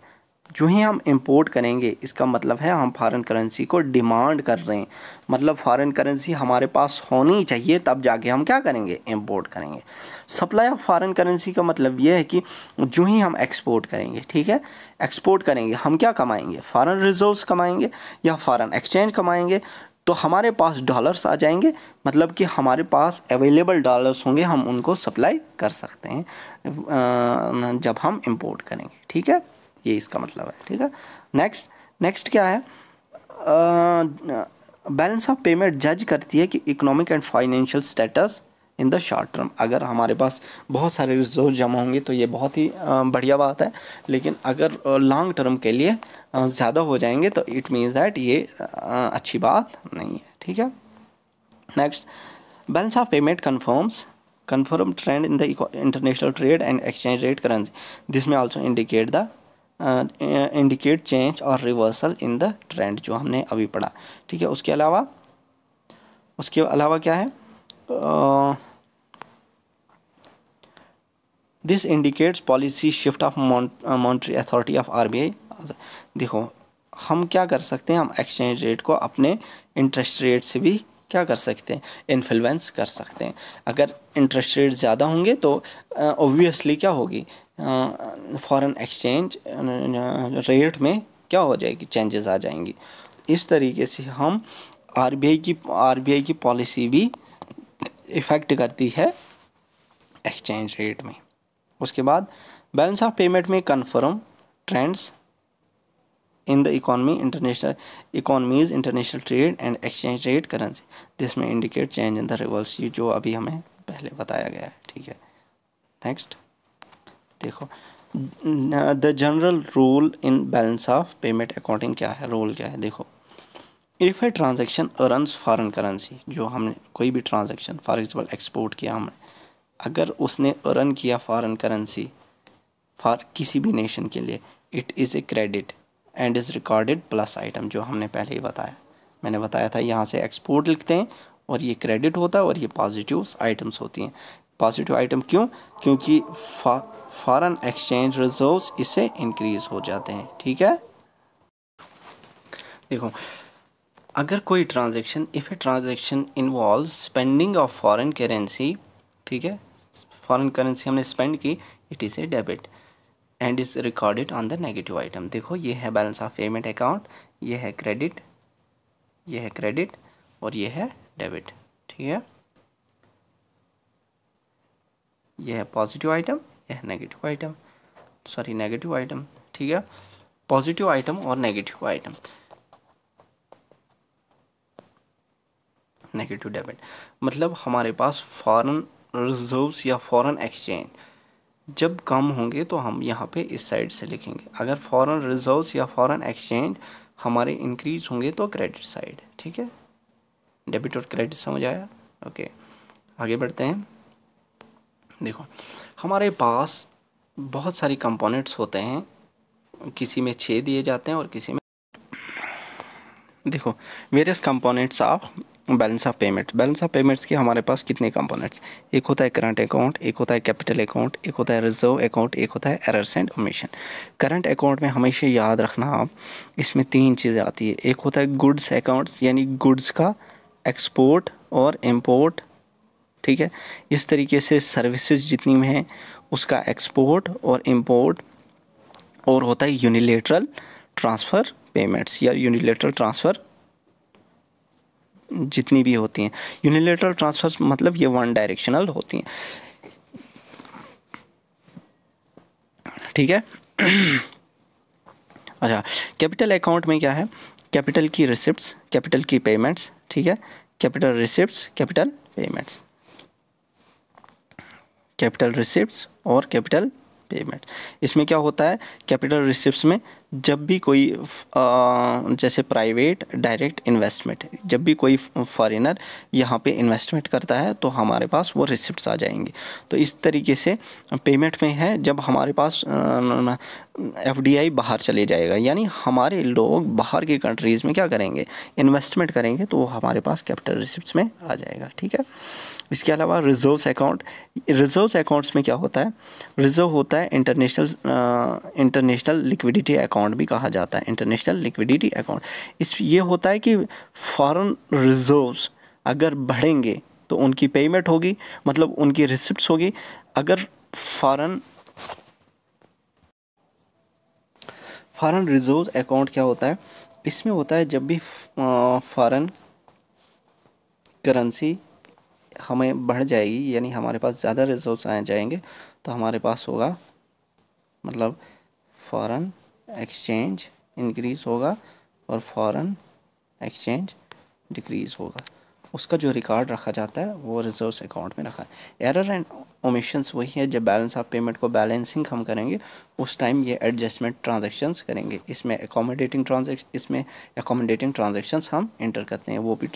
जो ही हम इंपोर्ट करेंगे इसका मतलब है हम फॉरेन करेंसी को डिमांड कर रहे हैं मतलब फॉरेन करेंसी हमारे पास होनी चाहिए तब जाके हम क्या करेंगे इंपोर्ट करेंगे सप्लाई ऑफ फॉरेन करेंसी का मतलब ये है कि जो ही हम एक्सपोर्ट करेंगे ठीक है एक्सपोर्ट करेंगे हम क्या कमाएंगे फॉरेन रिजर्व्स कमाएंगे या फॉरेन एक्सचेंज कमाएंगे तो हमारे पास डॉलर्स आ जाएंगे मतलब कि हमारे पास अवेलेबल डॉलर्स होंगे हम उनको सप्लाई कर सकते हैं जब हम इंपोर्ट करेंगे ठीक है ये इसका मतलब है ठीक है नेक्स्ट नेक्स्ट क्या है बैलेंस ऑफ पेमेंट जज करती है कि economic and financial status in the short term अगर हमारे पास बहुत सारे रिजोर्स जमा होंगे तो ये बहुत ही बढ़िया बात है लेकिन अगर लॉन्ग टर्म के लिए ज़्यादा हो जाएंगे तो इट मीन्स दैट ये अच्छी बात नहीं है ठीक है next balance of payment confirms confirm trend in the international trade and exchange rate currency this में also indicate the indicate change और रिवर्सल इन द ट्रेंड जो हमने अभी पढ़ा ठीक है उसके अलावा उसके अलावा क्या है this indicates policy shift of monetary authority of RBI देखो हम क्या कर सकते हैं हम एक्सचेंज रेट को अपने इंटरेस्ट रेट से भी क्या कर सकते हैं इन्फ्लुएंस कर सकते हैं अगर इंटरेस्ट रेट ज़्यादा होंगे तो ऑब्वियसली क्या होगी फॉरेन एक्सचेंज रेट में क्या हो जाएगी चेंजेस आ जाएंगी इस तरीके से हम आरबीआई की आरबीआई की पॉलिसी भी इफ़ेक्ट करती है एक्सचेंज रेट में उसके बाद बैलेंस ऑफ पेमेंट में confirm trends in the economy international economies international trade and exchange rate currency this में indicate change in the reverse जो अभी हमें पहले बताया गया है ठीक है नेक्स्ट देखो the general rule in balance of payment accounting क्या है रोल क्या है देखो if a transaction earns foreign currency जो हमने कोई भी ट्रांजेक्शन फॉर एग्ज़ाम्पल एक्सपोर्ट किया हमने अगर उसने अर्न किया फ़ॉरन करेंसी फॉर किसी भी नेशन के लिए it is a credit and is recorded plus item जो हमने पहले ही बताया मैंने बताया था यहाँ से एक्सपोर्ट लिखते हैं और ये क्रेडिट होता है और ये पॉजिटिव आइटम्स होती हैं पॉजिटिव आइटम क्यों क्योंकि फ़ॉरन फॉरेन एक्सचेंज रिजर्व्स इससे इंक्रीज हो जाते हैं ठीक है देखो अगर कोई transaction if a transaction involve spending of foreign currency ठीक है फॉरेन करेंसी हमने स्पेंड की it is a debit and is recorded on the negative item देखो ये है बैलेंस ऑफ पेमेंट अकाउंट ये है क्रेडिट ये है क्रेडिट और ये है डेबिट ठीक है यह है पॉजिटिव आइटम यह है negative item sorry negative item ठीक है पॉजिटिव आइटम और नेगेटिव आइटम नेगेटिव डेबिट मतलब हमारे पास फॉरेन रिजर्व्स या फॉरेन एक्सचेंज जब कम होंगे तो हम यहाँ पे इस साइड से लिखेंगे अगर फॉरेन रिजर्व्स या फॉरेन एक्सचेंज हमारे इंक्रीज होंगे तो क्रेडिट साइड ठीक है डेबिट और क्रेडिट समझ आया ओके आगे बढ़ते हैं देखो हमारे पास बहुत सारी कंपोनेंट्स होते हैं किसी में छः दिए जाते हैं और किसी में देखो various components of balance of payment balance of payments के हमारे पास कितने कंपोनेंट्स एक होता है करंट अकाउंट एक होता है कैपिटल अकाउंट एक होता है रिजर्व अकाउंट एक होता है errors and omission current account में हमेशा याद रखना आप इसमें तीन चीज़ें आती है एक होता है गुड्स अकाउंट्स यानी गुड्स का एक्सपोर्ट और इम्पोर्ट ठीक है इस तरीके से सर्विसेज जितनी में हैं उसका एक्सपोर्ट और इम्पोर्ट और होता है यूनिलेटरल ट्रांसफ़र पेमेंट्स या यूनिलेटरल ट्रांसफ़र जितनी भी होती हैं यूनिलेटरल ट्रांसफर मतलब ये वन डायरेक्शनल होती हैं ठीक है अच्छा कैपिटल अकाउंट में क्या है कैपिटल की रिसिप्ट कैपिटल की पेमेंट्स ठीक है capital receipt capital payments capital receipt और कैपिटल पेमेंट इसमें क्या होता है कैपिटल रिसिप्ट में जब भी कोई जैसे प्राइवेट डायरेक्ट इन्वेस्टमेंट जब भी कोई फॉरेनर यहाँ पे इन्वेस्टमेंट करता है तो हमारे पास वो रिसिप्ट आ जाएंगे तो इस तरीके से पेमेंट में है जब हमारे पास एफ बाहर चले जाएगा यानी हमारे लोग बाहर की कंट्रीज़ में क्या करेंगे इन्वेस्टमेंट करेंगे तो वो हमारे पास कैपिटल रिसिप्ट में आ जाएगा ठीक है इसके अलावा रिजर्व्स अकाउंट रिजर्व्स अकाउंट्स में क्या होता है रिजर्व होता है इंटरनेशनल इंटरनेशनल लिक्विडिटी अकाउंट भी कहा जाता है इंटरनेशनल लिक्विडिटी अकाउंट इस ये होता है कि फॉरेन रिजर्व्स अगर बढ़ेंगे तो उनकी पेमेंट होगी मतलब उनकी रिसिप्ट होगी अगर फॉरेन फॉरेन रिजर्व अकाउंट क्या होता है इसमें होता है जब भी फॉरेन करेंसी हमें बढ़ जाएगी यानी हमारे पास ज़्यादा रिसोर्स आ जाएंगे तो हमारे पास होगा मतलब फॉरेन एक्सचेंज इंक्रीज़ होगा और फॉरेन एक्सचेंज डिक्रीज़ होगा उसका जो रिकॉर्ड रखा जाता है वो रिजर्व अकाउंट में रखा है एरर एंड ओमिशंस वही है जब बैलेंस ऑफ पेमेंट को बैलेंसिंग हम करेंगे उस टाइम ये एडजस्टमेंट ट्रांजेक्शन्स करेंगे इसमें एकोमोडेटिंग ट्रांजेक्शन इसमें एकोमोडेटिंग ट्रांजेक्शन्स हम इंटर करते हैं वो भी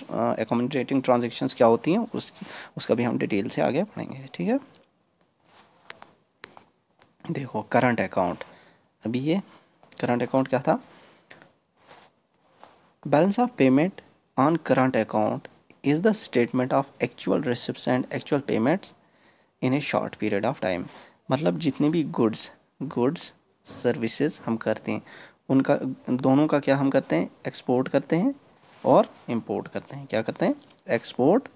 एकोमोडेटिंग ट्रांजेक्शन्स क्या होती हैं उस उसका भी हम डिटेल से आगे पढ़ेंगे ठीक है देखो करंट अकाउंट अभी ये करंट अकाउंट क्या था balance of payment on current account is the statement of actual receipts and actual payments in a short period of time मतलब जितने भी goods goods services हम करते हैं उनका दोनों का क्या हम करते हैं एक्सपोर्ट करते हैं और इम्पोर्ट करते हैं क्या करते हैं एक्सपोर्ट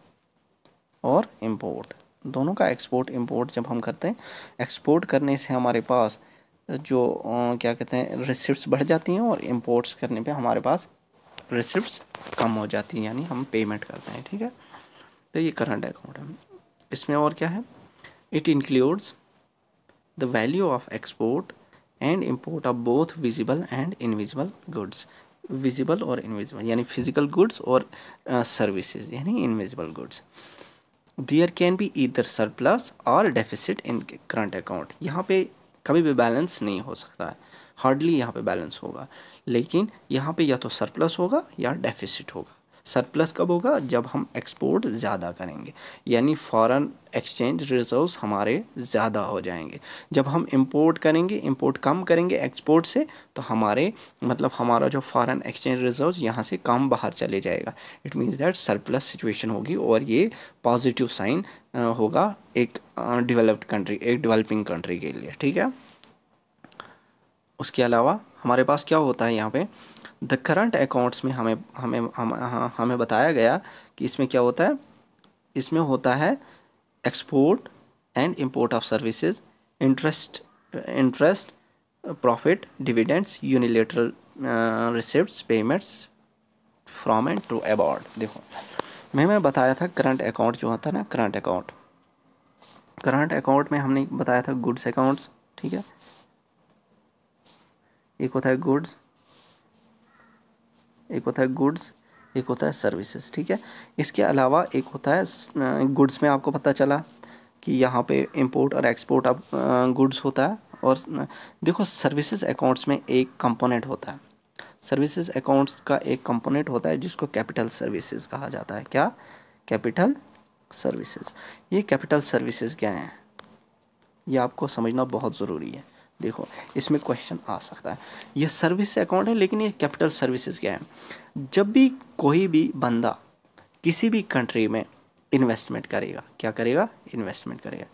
और इम्पोर्ट दोनों का एक्सपोर्ट इम्पोर्ट जब हम करते हैं एक्सपोर्ट करने से हमारे पास जो क्या कहते हैं रिसिप्ट बढ़ जाती हैं और इम्पोर्ट्स करने पे हमारे पास रिसिप्ट कम हो जाती हैं यानी हम पेमेंट करते हैं ठीक है तो ये करंट अकाउंट है इसमें और क्या है it includes the value of export and import of both visible and invisible goods visible और इनविजिबल यानी फिजिकल गुड्स और सर्विसेज यानी invisible goods there can be either surplus और डेफिसिट इन करंट अकाउंट यहाँ पे कभी भी बैलेंस नहीं हो सकता है हार्डली यहाँ पे बैलेंस होगा लेकिन यहाँ पे या तो सरप्लस होगा या डेफिसिट होगा सरप्लस कब होगा जब हम एक्सपोर्ट ज़्यादा करेंगे यानी फॉरेन एक्सचेंज रिजर्व्स हमारे ज़्यादा हो जाएंगे जब हम इंपोर्ट करेंगे इंपोर्ट कम करेंगे एक्सपोर्ट से तो हमारे मतलब हमारा जो फॉरेन एक्सचेंज रिजर्व्स यहाँ से कम बाहर चले जाएगा it means that surplus situation होगी और ये पॉजिटिव साइन होगा एक डेवलप्ड कंट्री एक डेवलपिंग कंट्री के लिए ठीक है उसके अलावा हमारे पास क्या होता है यहाँ पे द करंट अकाउंट्स में हमें हमें हम, हम हाँ, हमें बताया गया कि इसमें क्या होता है इसमें होता है export and import of services interest interest profit dividends unilateral receipt payments from and to about देखो मैं मैं बताया था करंट अकाउंट जो होता है ना करंट अकाउंट करंट अकाउंट में हमने बताया था गुड्स अकाउंट्स ठीक है एक होता है गुड्स एक होता है गुड्स एक होता है सर्विसेज ठीक है इसके अलावा एक होता है गुड्स में आपको पता चला कि यहाँ पे इंपोर्ट और एक्सपोर्ट अब गुड्स होता है और देखो सर्विसेज अकाउंट्स में एक कंपोनेंट होता है सर्विसेज अकाउंट्स का एक कंपोनेंट होता है जिसको कैपिटल सर्विसेज कहा जाता है क्या कैपिटल सर्विसेज ये कैपिटल सर्विसेज क्या हैं ये आपको समझना बहुत ज़रूरी है देखो इसमें क्वेश्चन आ सकता है ये सर्विस अकाउंट है लेकिन ये कैपिटल सर्विसेज क्या है जब भी कोई भी बंदा किसी भी कंट्री में इन्वेस्टमेंट करेगा क्या करेगा इन्वेस्टमेंट करेगा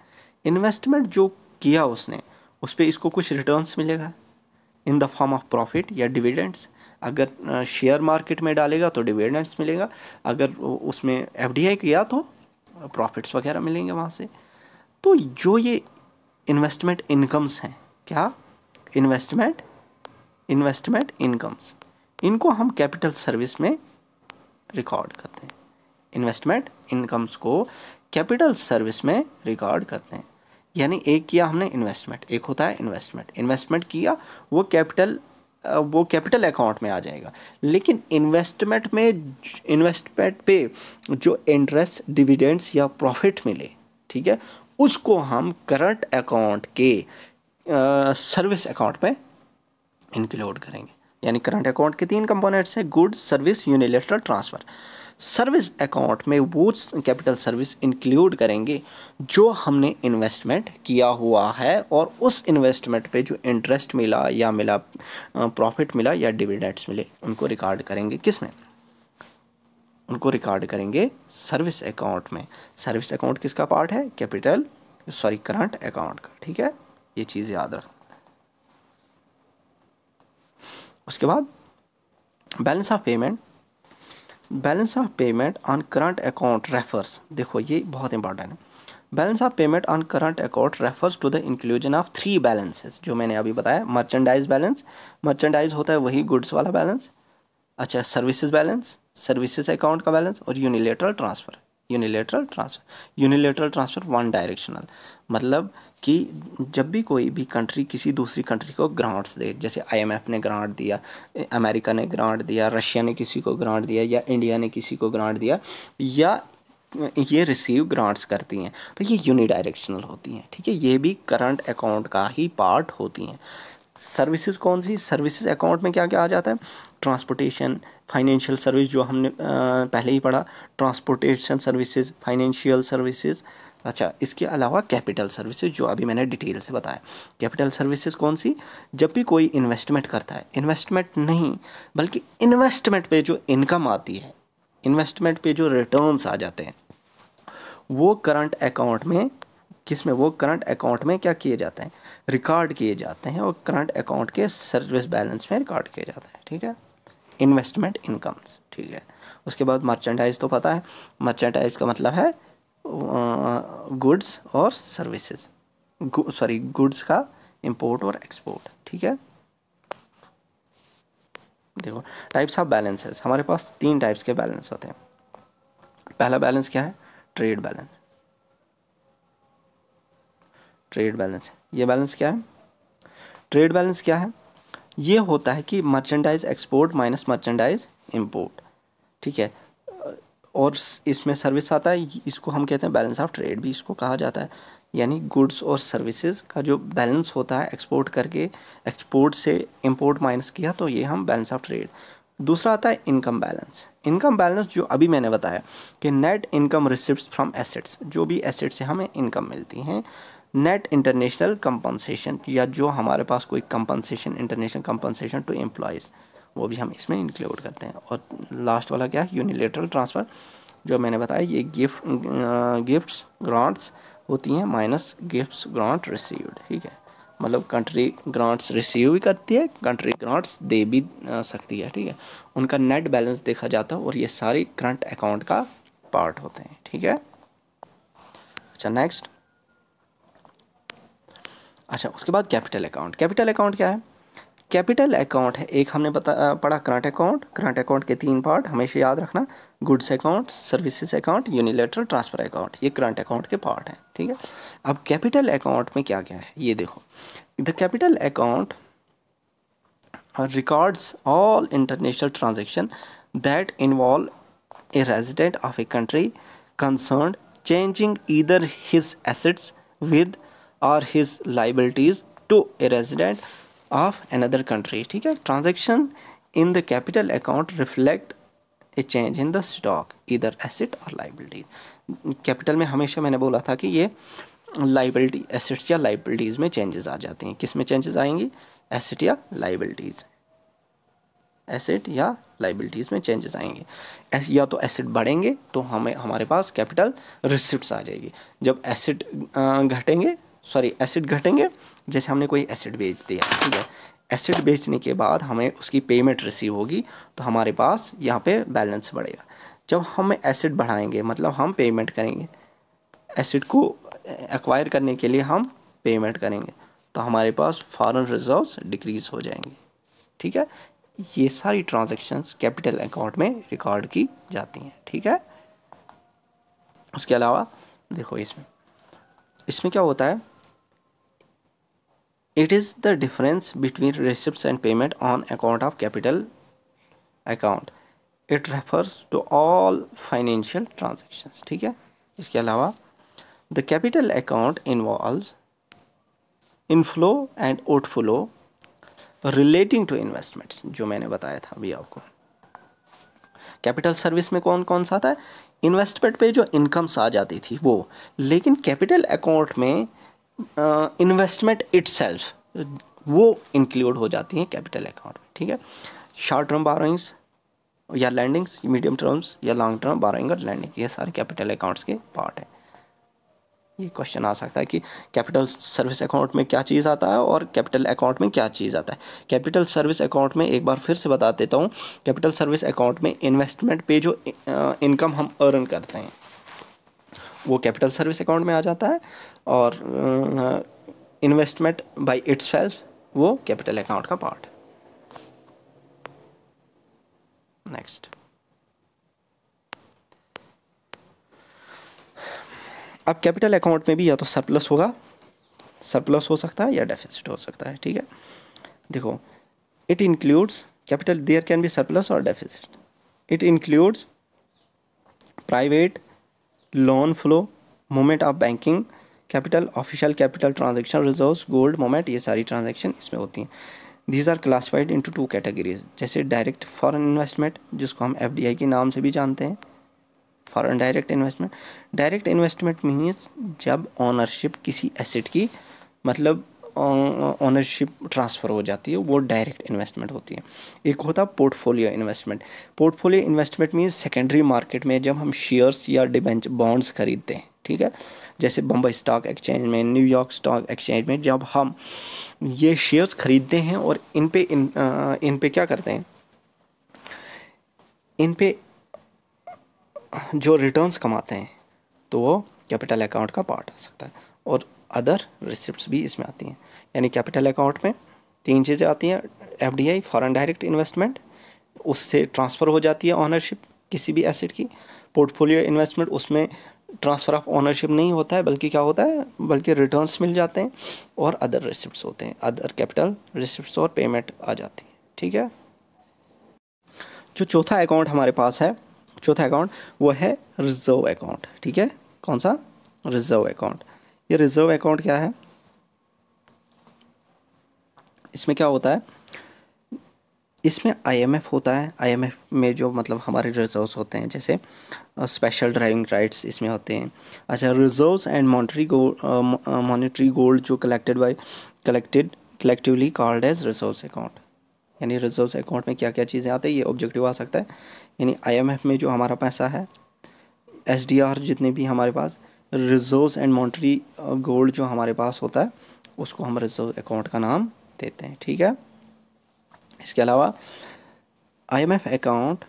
इन्वेस्टमेंट जो किया उसने उस पर इसको कुछ रिटर्न्स मिलेगा in the form of profit या डिविडेंड्स अगर शेयर मार्केट में डालेगा तो डिविडेंड्स मिलेगा अगर उसमें एफ किया तो प्रॉफिट्स वगैरह मिलेंगे वहाँ से तो जो ये इन्वेस्टमेंट इनकम्स हैं क्या इन्वेस्टमेंट इन्वेस्टमेंट इनकम्स इनको हम कैपिटल सर्विस में रिकॉर्ड करते हैं इन्वेस्टमेंट इनकम्स को कैपिटल सर्विस में रिकॉर्ड करते हैं यानी एक किया हमने इन्वेस्टमेंट एक होता है इन्वेस्टमेंट इन्वेस्टमेंट किया वो कैपिटल वो कैपिटल अकाउंट में आ जाएगा लेकिन इन्वेस्टमेंट में इन्वेस्टमेंट पे जो इंटरेस्ट डिविडेंड्स या प्रॉफिट मिले ठीक है उसको हम करंट अकाउंट के सर्विस अकाउंट में इंक्लूड करेंगे यानी करंट अकाउंट के तीन कंपोनेंट्स हैं good service unilateral transfer service account में वो कैपिटल सर्विस इंक्लूड करेंगे जो हमने इन्वेस्टमेंट किया हुआ है और उस इन्वेस्टमेंट पे जो इंटरेस्ट मिला या मिला प्रॉफिट मिला या डिविडेंड्स मिले उनको रिकॉर्ड करेंगे किस में उनको रिकॉर्ड करेंगे सर्विस अकाउंट में सर्विस अकाउंट किसका पार्ट है कैपिटल सॉरी करंट अकाउंट का ठीक है ये चीज़ याद रख उसके बाद balance of payment balance of payment on current account refers देखो ये बहुत इंपॉर्टेंट है balance of payment on current account refers to the inclusion of three balances जो मैंने अभी बताया मर्चेंडाइज बैलेंस मर्चेंडाइज होता है वही गुड्स वाला बैलेंस अच्छा सर्विसेज बैलेंस सर्विसेज अकाउंट का बैलेंस और unilateral transfer unilateral transfer unilateral transfer one directional मतलब कि जब भी कोई भी कंट्री किसी दूसरी कंट्री को ग्रांट्स दे जैसे आईएमएफ ने ग्रांट दिया अमेरिका ने ग्रांट दिया रशिया ने किसी को ग्रांट दिया या इंडिया ने किसी को ग्रांट दिया या ये रिसीव ग्रांट्स करती हैं तो ये यूनिडायरेक्शनल होती हैं ठीक है ये भी करंट अकाउंट का ही पार्ट होती हैं सर्विसेज कौन सी सर्विसेज अकाउंट में क्या क्या आ जाता है ट्रांसपोर्टेशन फाइनेंशियल सर्विस जो हमने पहले ही पढ़ा ट्रांसपोर्टेशन सर्विसेज फाइनेंशियल सर्विसेज अच्छा इसके अलावा कैपिटल सर्विसेज जो अभी मैंने डिटेल से बताया कैपिटल सर्विसेज कौन सी जब भी कोई इन्वेस्टमेंट करता है इन्वेस्टमेंट नहीं बल्कि इन्वेस्टमेंट पे जो इनकम आती है इन्वेस्टमेंट पे जो रिटर्न्स आ जाते हैं वो करंट अकाउंट में किस में वो करंट अकाउंट में क्या किए जाते हैं रिकॉर्ड किए जाते हैं और करंट अकाउंट के सर्विस बैलेंस में रिकॉर्ड किए जाते हैं ठीक है इन्वेस्टमेंट इनकम्स ठीक है उसके बाद मर्चेंडाइज तो पता है मर्चेंडाइज का मतलब है गुड्स और सर्विसेज सॉरी गुड्स का इम्पोर्ट और एक्सपोर्ट ठीक है देखो टाइप्स ऑफ बैलेंसेस हमारे पास तीन टाइप्स के बैलेंस होते हैं पहला बैलेंस क्या है ट्रेड बैलेंस ट्रेड बैलेंस ये बैलेंस क्या है ट्रेड बैलेंस क्या है ये होता है कि merchandise export minus merchandise import ठीक है और इसमें सर्विस आता है इसको हम कहते हैं बैलेंस ऑफ ट्रेड भी इसको कहा जाता है यानी गुड्स और सर्विसेज का जो बैलेंस होता है एक्सपोर्ट करके एक्सपोर्ट से इंपोर्ट माइनस किया तो ये हम बैलेंस ऑफ ट्रेड दूसरा आता है इनकम बैलेंस इनकम बैलेंस जो अभी मैंने बताया कि net income receipt from assets जो भी एसेट्स से हमें इनकम मिलती हैं नेट इंटरनेशनल कंपनसेशन या जो हमारे पास कोई compensation international compensation to employees वो भी हम इसमें इंक्लूड करते हैं और लास्ट वाला क्या है यूनिलेटरल ट्रांसफ़र जो मैंने बताया ये गिफ्ट गिफ्ट्स ग्रांट्स होती हैं माइनस गिफ्ट्स ग्रांट रिसीव्ड ठीक है मतलब कंट्री ग्रांट्स रिसीव भी करती है कंट्री ग्रांट्स दे भी सकती है ठीक है उनका नेट बैलेंस देखा जाता है और ये सारी करंट अकाउंट का पार्ट होते हैं ठीक है अच्छा नेक्स्ट अच्छा उसके बाद कैपिटल अकाउंट कैपिटल अकाउंट क्या है कैपिटल अकाउंट है एक हमने बता पढ़ा करंट अकाउंट करंट अकाउंट के तीन पार्ट हमेशा याद रखना goods account services account unilateral transfer account ये करंट अकाउंट के पार्ट हैं ठीक है अब कैपिटल अकाउंट में क्या क्या है ये देखो the capital account records all international transaction that involve a resident of a country concern changing either his assets with और his liabilities to a resident of another country ठीक है transaction in the capital account reflect a change in the stock either asset और लाइबिलिटीज कैपिटल में हमेशा मैंने बोला था कि ये लाइबिलिटी एसेट्स या लाइबिलिटीज़ में चेंजेस आ जाते हैं किस में चेंजेस आएंगी एसेट या लाइबिलिटीज़ एसेट या लाइबिलिटीज़ में चेंजेस आएंगे एस या तो एसेट बढ़ेंगे तो हमें हमारे पास कैपिटल रिसिप्ट आ जाएगी जब एसेट घटेंगे सॉरी एसेट घटेंगे जैसे हमने कोई एसिड बेच दिया ठीक है एसिड बेचने के बाद हमें उसकी पेमेंट रिसीव होगी तो हमारे पास यहाँ पे बैलेंस बढ़ेगा जब हम एसिड बढ़ाएंगे मतलब हम पेमेंट करेंगे एसिड को एक्वायर करने के लिए हम पेमेंट करेंगे तो हमारे पास फॉरन रिजर्व डिक्रीज़ हो जाएंगे ठीक है ये सारी ट्रांजेक्शन्स कैपिटल अकाउंट में रिकॉर्ड की जाती हैं ठीक है उसके अलावा देखो इसमें इसमें क्या होता है it is the difference between receipts and payment on account of capital account it refers to all financial transactions ठीक है इसके अलावा the capital account involves inflow and outflow relating to investments जो मैंने बताया था अभी आपको कैपिटल सर्विस में कौन कौन सा आता है इन्वेस्टमेंट पे जो इनकम्स आ जाती थी वो लेकिन कैपिटल अकाउंट में इन्वेस्टमेंट इट वो इंक्लूड हो जाती हैं कैपिटल अकाउंट में ठीक है शॉर्ट टर्म बारोइंग्स या लैंडिंग्स मीडियम टर्म्स या लॉन्ग टर्म बारोइंग और लैंडिंग ये सारे कैपिटल अकाउंट्स के पार्ट हैं ये क्वेश्चन आ सकता है कि कैपिटल सर्विस अकाउंट में क्या चीज़ आता है और कैपिटल अकाउंट में क्या चीज़ आता है कैपिटल सर्विस अकाउंट में एक बार फिर से बता देता हूँ कैपिटल सर्विस अकाउंट में इन्वेस्टमेंट पे जो इनकम हम अर्न करते हैं वो कैपिटल सर्विस अकाउंट में आ जाता है और इन्वेस्टमेंट बाय इट्स वो कैपिटल अकाउंट का पार्ट नेक्स्ट अब कैपिटल अकाउंट में भी या तो सरप्लस होगा सरप्लस हो सकता है या डेफिसिट हो सकता है ठीक है देखो it includes capital there can be surplus और deficit it includes private loan flow movement of banking capital official capital transaction reserve gold movement ये सारी ट्रांजेक्शन इसमें होती हैं these are classified into two categories जैसे डायरेक्ट फॉरन इन्वेस्टमेंट जिसको हम एफ के नाम से भी जानते हैं foreign direct investment direct investment means जब ऑनरशिप किसी एसेट की मतलब ओनरशिप ट्रांसफ़र हो जाती है वो डायरेक्ट इन्वेस्टमेंट होती है एक होता है portfolio investment portfolio investment mean secondary market में जब हम शेयर्स या डिबेंच बॉन्ड्स खरीदते हैं ठीक है जैसे बम्बई स्टॉक एक्सचेंज में न्यूयॉर्क स्टॉक एक्सचेंज में जब हम ये शेयर्स खरीदते हैं और इन पे इन आ, इन पे क्या करते हैं इन पे जो रिटर्न्स कमाते हैं तो वो कैपिटल अकाउंट का पार्ट आ सकता है और अदर रिसिप्ट भी इसमें आती हैं यानी कैपिटल अकाउंट में तीन चीज़ें आती हैं F D I foreign direct investment उससे ट्रांसफ़र हो जाती है ऑनरशिप किसी भी एसेट की पोर्टफोलियो इन्वेस्टमेंट उसमें ट्रांसफ़र ऑफ ऑनरशिप नहीं होता है बल्कि क्या होता है बल्कि रिटर्न्स मिल जाते हैं और अदर रिसिप्ट होते हैं अदर कैपिटल रिसिप्ट और पेमेंट आ जाती है ठीक है जो चौथा अकाउंट हमारे पास है चौथा अकाउंट वो है रिजर्व अकाउंट ठीक है कौन सा रिजर्व अकाउंट ये रिजर्व अकाउंट क्या है इसमें क्या होता है इसमें आईएमएफ होता है आईएमएफ में जो मतलब हमारे रिजर्व्स होते हैं जैसे स्पेशल ड्राइविंग राइट्स इसमें होते हैं अच्छा reserves and monetary gold monetary gold जो collected by collected collectively called as reserves account यानी रिजर्व्स अकाउंट में क्या क्या चीज़ें आती है ये ऑब्जेक्टिव आ सकता है यानी आई में जो हमारा पैसा है एस जितने भी हमारे पास रिजर्व एंड मॉनिटरी गोल्ड जो हमारे पास होता है उसको हम रिजर्व अकाउंट का नाम देते हैं ठीक है इसके अलावा आईएमएफ अकाउंट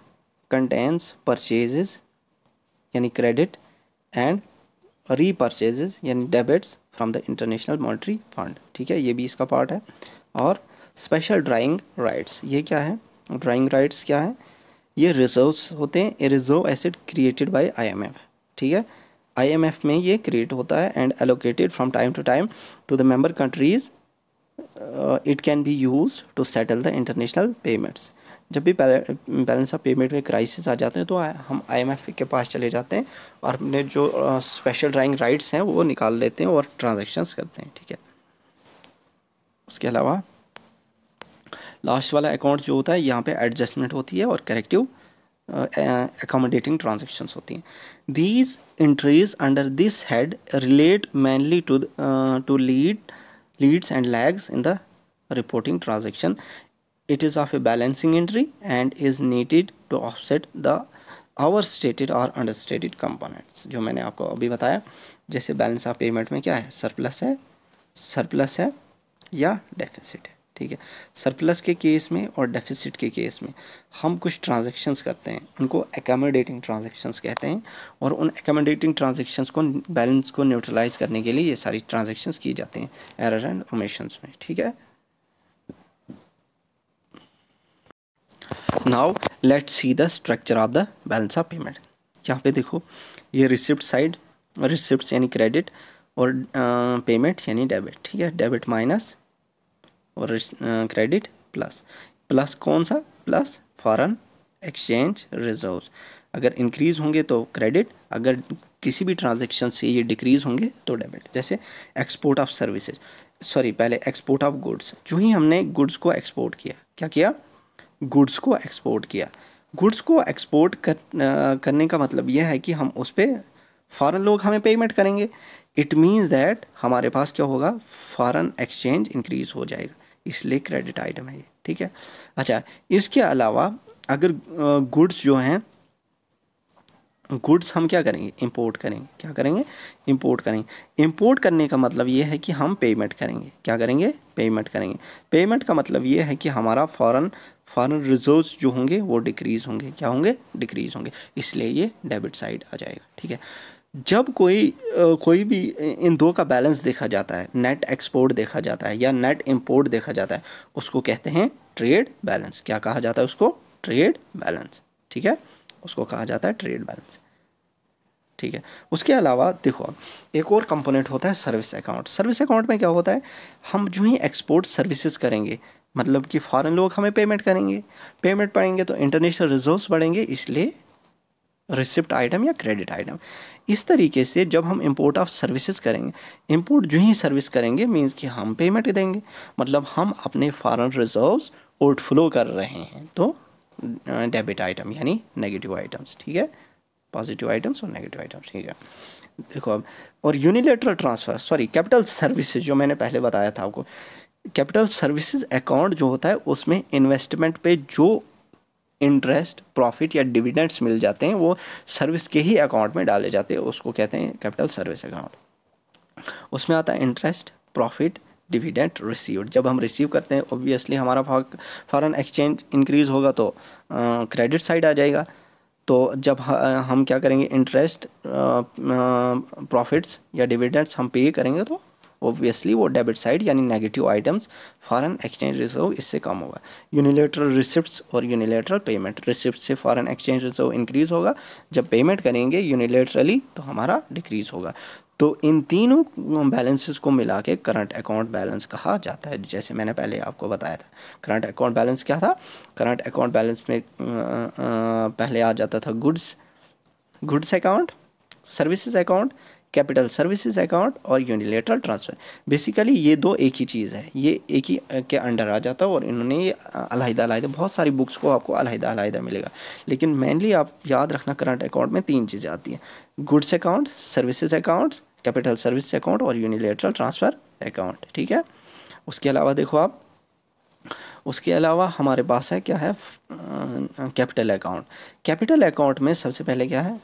कंटेंस परचेजेस यानी क्रेडिट एंड रीपरचेजेस यानी debits from the International Monetary Fund ठीक है ये भी इसका पार्ट है और स्पेशल ड्राइंग राइट्स ये क्या है ड्राइंग राइट्स क्या है ये रिजर्व्स होते हैं a reserve asset created by IMF ठीक है आईएमएफ में ये क्रिएट होता है and allocated from time to time to the member countries it can be use to settle the international payments जब भी बैलेंस ऑफ पेमेंट में क्राइसिस आ जाते हैं तो हम आईएमएफ के पास चले जाते हैं और अपने जो स्पेशल ड्राइंग राइट्स हैं वो निकाल लेते हैं और ट्रांजेक्शन्स करते हैं ठीक है उसके अलावा लास्ट वाला अकाउंट जो होता है यहाँ पे एडजस्टमेंट होती है और करेक्टिव एकोमोडेटिंग ट्रांजेक्शन्स होती हैं these entries under this head relate mainly to to lead leads and lags in the reporting transaction it is of a balancing entry and is needed to offset the overstated और अंडरस्टेटेड कंपोनेंट्स जो मैंने आपको अभी बताया जैसे बैलेंस ऑफ पेमेंट में क्या है सरप्लस है सरप्लस है या डेफिसिट है ठीक है सरप्लस के केस में और डेफिसिट के केस में हम कुछ ट्रांजैक्शंस करते हैं उनको एकोमोडेटिंग ट्रांजैक्शंस कहते हैं और उन एकोमोडेटिंग ट्रांजैक्शंस को बैलेंस को न्यूट्रलाइज करने के लिए ये सारी ट्रांजैक्शंस की जाते हैं एरर एंड ओमेशंस में ठीक है now let see the structure of the balance of payment यहाँ पे देखो ये रिसिप्ट साइड रिसिप्ट यानी क्रेडिट और पेमेंट यानी डेबिट ठीक है डेबिट माइनस और क्रेडिट प्लस प्लस कौन सा प्लस फॉरेन एक्सचेंज रिजर्व अगर इंक्रीज़ होंगे तो क्रेडिट अगर किसी भी ट्रांजेक्शन से ये डिक्रीज़ होंगे तो डेबिट जैसे एक्सपोर्ट ऑफ सर्विसेज सॉरी पहले एक्सपोर्ट ऑफ गुड्स जो ही हमने गुड्स को एक्सपोर्ट किया क्या किया गुड्स को एक्सपोर्ट किया गुड्स को एक्सपोर्ट कर, करने का मतलब यह है कि हम उस पर फ़ॉरन लोग हमें पेमेंट करेंगे इट मीन्स दैट हमारे पास क्या होगा फ़ॉरन एक्सचेंज इंक्रीज़ हो जाएगा इसलिए क्रेडिट आइटम है ये ठीक है अच्छा इसके अलावा अगर गुड्स जो हैं गुड्स हम क्या करेंगे इंपोर्ट करेंगे क्या करेंगे इंपोर्ट करेंगे इंपोर्ट करने का मतलब ये है कि हम पेमेंट करेंगे क्या करेंगे पेमेंट करेंगे पेमेंट का मतलब ये है कि हमारा फॉरेन फॉरेन रिजर्व्स जो होंगे वो डिक्रीज़ होंगे क्या होंगे डिक्रीज़ होंगे इसलिए ये डेबिट साइड आ जाएगा ठीक है जब कोई कोई भी इन दो का बैलेंस देखा जाता है नेट एक्सपोर्ट देखा जाता है या नेट इंपोर्ट देखा जाता है उसको कहते हैं ट्रेड बैलेंस क्या कहा जाता है उसको ट्रेड बैलेंस ठीक है उसको कहा जाता है ट्रेड बैलेंस ठीक है उसके अलावा देखो एक और कंपोनेंट होता है सर्विस अकाउंट सर्विस अकाउंट में क्या होता है हम जो ही एक्सपोर्ट सर्विसेज करेंगे मतलब कि फ़ॉरेन लोग हमें पेमेंट करेंगे पेमेंट पड़ेंगे तो इंटरनेशनल रिजर्व्स बढ़ेंगे इसलिए रिसिप्ट आइटम या क्रेडिट आइटम इस तरीके से जब हम इम्पोर्ट ऑफ सर्विसेज करेंगे इम्पोर्ट जो ही सर्विस करेंगे मींस कि हम पेमेंट देंगे मतलब हम अपने फॉरन रिजर्व्स फ्लो कर रहे हैं तो डेबिट आइटम यानी नेगेटिव आइटम्स ठीक है पॉजिटिव आइटम्स और नेगेटिव आइटम्स ठीक है देखो अब और unilateral transfer sorry capital services जो मैंने पहले बताया था आपको कैपिटल सर्विसेज अकाउंट जो होता है उसमें इन्वेस्टमेंट पे जो इंटरेस्ट प्रॉफिट या डिविडेंड्स मिल जाते हैं वो सर्विस के ही अकाउंट में डाले जाते हैं उसको कहते हैं कैपिटल सर्विस अकाउंट उसमें आता है इंटरेस्ट प्रॉफिट डिविडेंट रिसीव्ड जब हम रिसीव करते हैं ऑब्वियसली हमारा फॉरन एक्सचेंज इंक्रीज़ होगा तो क्रेडिट साइड आ जाएगा तो जब हम क्या करेंगे इंटरेस्ट प्रॉफिट्स या डिविडेंट्स हम पे करेंगे तो ऑब्वियसली वो डेबिट साइड यानी negative items foreign exchange reserve इससे कम होगा यूनिलेटरल रिसिप्ट और यूनिलेटरल पेमेंट रिसिप्ट से फॉरेन एक्सचेंज रिजर्व इंक्रीज़ होगा जब पेमेंट करेंगे यूनिलेटरली तो हमारा डिक्रीज़ होगा तो इन तीनों बैलेंसेस को मिला के करंट अकाउंट बैलेंस कहा जाता है जैसे मैंने पहले आपको बताया था करंट अकाउंट बैलेंस क्या था करंट अकाउंट बैलेंस में पहले आ जाता था goods goods account services account capital services account और यूनिलेटरल ट्रांसफ़र बेसिकली ये दो एक ही चीज़ है ये एक ही के अंडर आ जाता है और इन्होंने ये अलहदा अलहदा बहुत सारी बुक्स को आपको अलहदा अलहदा मिलेगा लेकिन मेनली आप याद रखना करंट अकाउंट में तीन चीज़ें आती हैं goods account services account capital service account और यूनिलेटरल ट्रांसफ़र अकाउंट ठीक है उसके अलावा देखो आप उसके अलावा हमारे पास है क्या है कैपिटल अकाउंट कैपिटल अकाउंट में सबसे पहले क्या है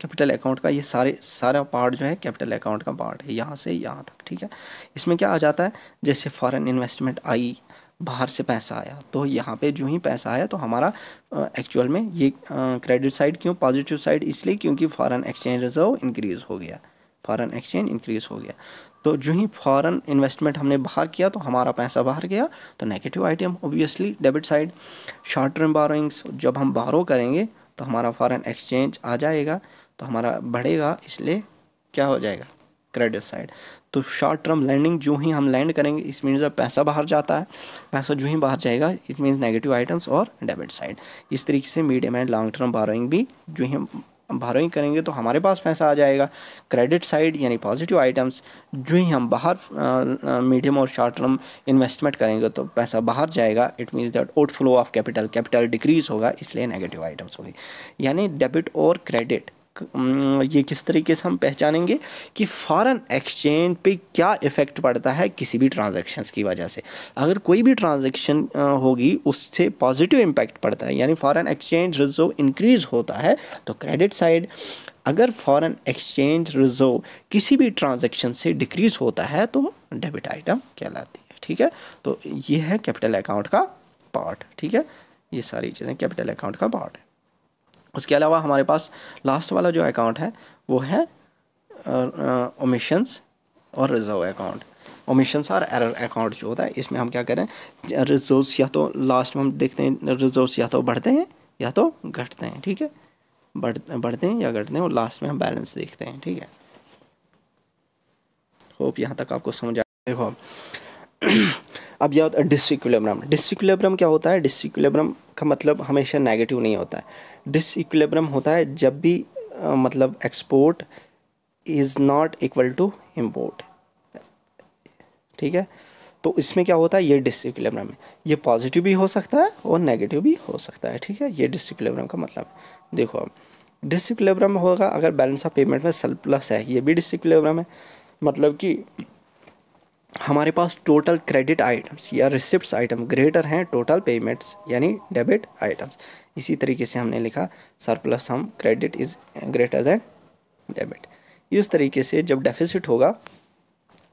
कैपिटल अकाउंट का ये सारे सारा पार्ट जो है कैपिटल अकाउंट का पार्ट है यहाँ से यहाँ तक ठीक है इसमें क्या आ जाता है जैसे फॉरेन इन्वेस्टमेंट आई बाहर से पैसा आया तो यहाँ पे जो ही पैसा आया तो हमारा एक्चुअल में ये क्रेडिट साइड क्यों पॉजिटिव साइड इसलिए क्योंकि फॉरेन एक्सचेंज रिजर्व इंक्रीज़ हो गया फॉरेन एक्सचेंज इंक्रीज़ हो गया तो जो ही फॉरेन इन्वेस्टमेंट हमने बाहर किया तो हमारा पैसा बाहर गया तो negative item obviously debit side short term borrowings जब हम बारो करेंगे तो हमारा फॉरेन एक्सचेंज आ जाएगा तो हमारा बढ़ेगा इसलिए क्या हो जाएगा क्रेडिट साइड तो शॉर्ट टर्म लैंडिंग जो ही हम लैंड करेंगे इस मीन्स जब पैसा बाहर जाता है पैसा जो ही बाहर जाएगा इट मीन्स नेगेटिव आइटम्स और डेबिट साइड इस तरीके से medium and long term borrowing भी जो ही हम बारोइंग करेंगे तो हमारे पास पैसा आ जाएगा क्रेडिट साइड यानी पॉजिटिव आइटम्स जो ही हम बाहर मीडियम और शॉर्ट टर्म इन्वेस्टमेंट करेंगे तो पैसा बाहर जाएगा it means that out flow of capital capital decrease होगा इसलिए नेगेटिव आइटम्स होगी यानी डेबिट और क्रेडिट ये किस तरीके से हम पहचानेंगे कि फ़ॉरन एक्सचेंज पे क्या इफ़ेक्ट पड़ता है किसी भी ट्रांजैक्शंस की वजह से अगर कोई भी ट्रांजैक्शन होगी उससे पॉजिटिव इम्पैक्ट पड़ता है यानी फ़ॉरन एक्सचेंज रिजर्व इंक्रीज़ होता है तो क्रेडिट साइड अगर फॉरेन एक्सचेंज रिजर्व किसी भी ट्रांजेक्शन से डिक्रीज़ होता है तो डेबिट आइटम कहलाती है ठीक है तो ये है कैपिटल अकाउंट का पार्ट ठीक है ये सारी चीज़ें कैपिटल अकाउंट का पार्ट है उसके अलावा हमारे पास लास्ट वाला जो अकाउंट है वो है ओमिशंस और रिजर्व अकाउंट ओमिशंस और एरर अकाउंट जो होता है इसमें हम क्या करें रिजर्व्स या तो लास्ट में हम देखते हैं रिजर्व्स या तो बढ़ते हैं या तो घटते हैं ठीक है बढ़ बढ़ते हैं या घटते हैं और लास्ट में हम बैलेंस देखते हैं ठीक है होप यहाँ तक आपको समझ आ देखो अब यह होता है डिसइक्विलिब्रम डिसइक्विलिब्रम क्या होता है डिसइक्विलिब्रम का मतलब हमेशा नेगेटिव नहीं होता है डिसइक्विलिब्रम होता है जब भी आ, मतलब export is not equal to import ठीक है तो इसमें क्या होता है ये डिसिक्लेब्रम है ये पॉजिटिव भी हो सकता है और नेगेटिव भी हो सकता है ठीक है ये डिसिक्लेब्रम का मतलब देखो अब डिसिक्लेब्रम होगा अगर बैलेंस ऑफ पेमेंट में सल प्लस है ये भी डिसिक्लेब्रम है मतलब कि हमारे पास टोटल क्रेडिट आइटम्स या रिसिप्ट आइटम ग्रेटर हैं टोटल पेमेंट्स यानी डेबिट आइटम्स इसी तरीके से हमने लिखा सरप्लस हम credit is greater than debit इस तरीके से जब डेफिसिट होगा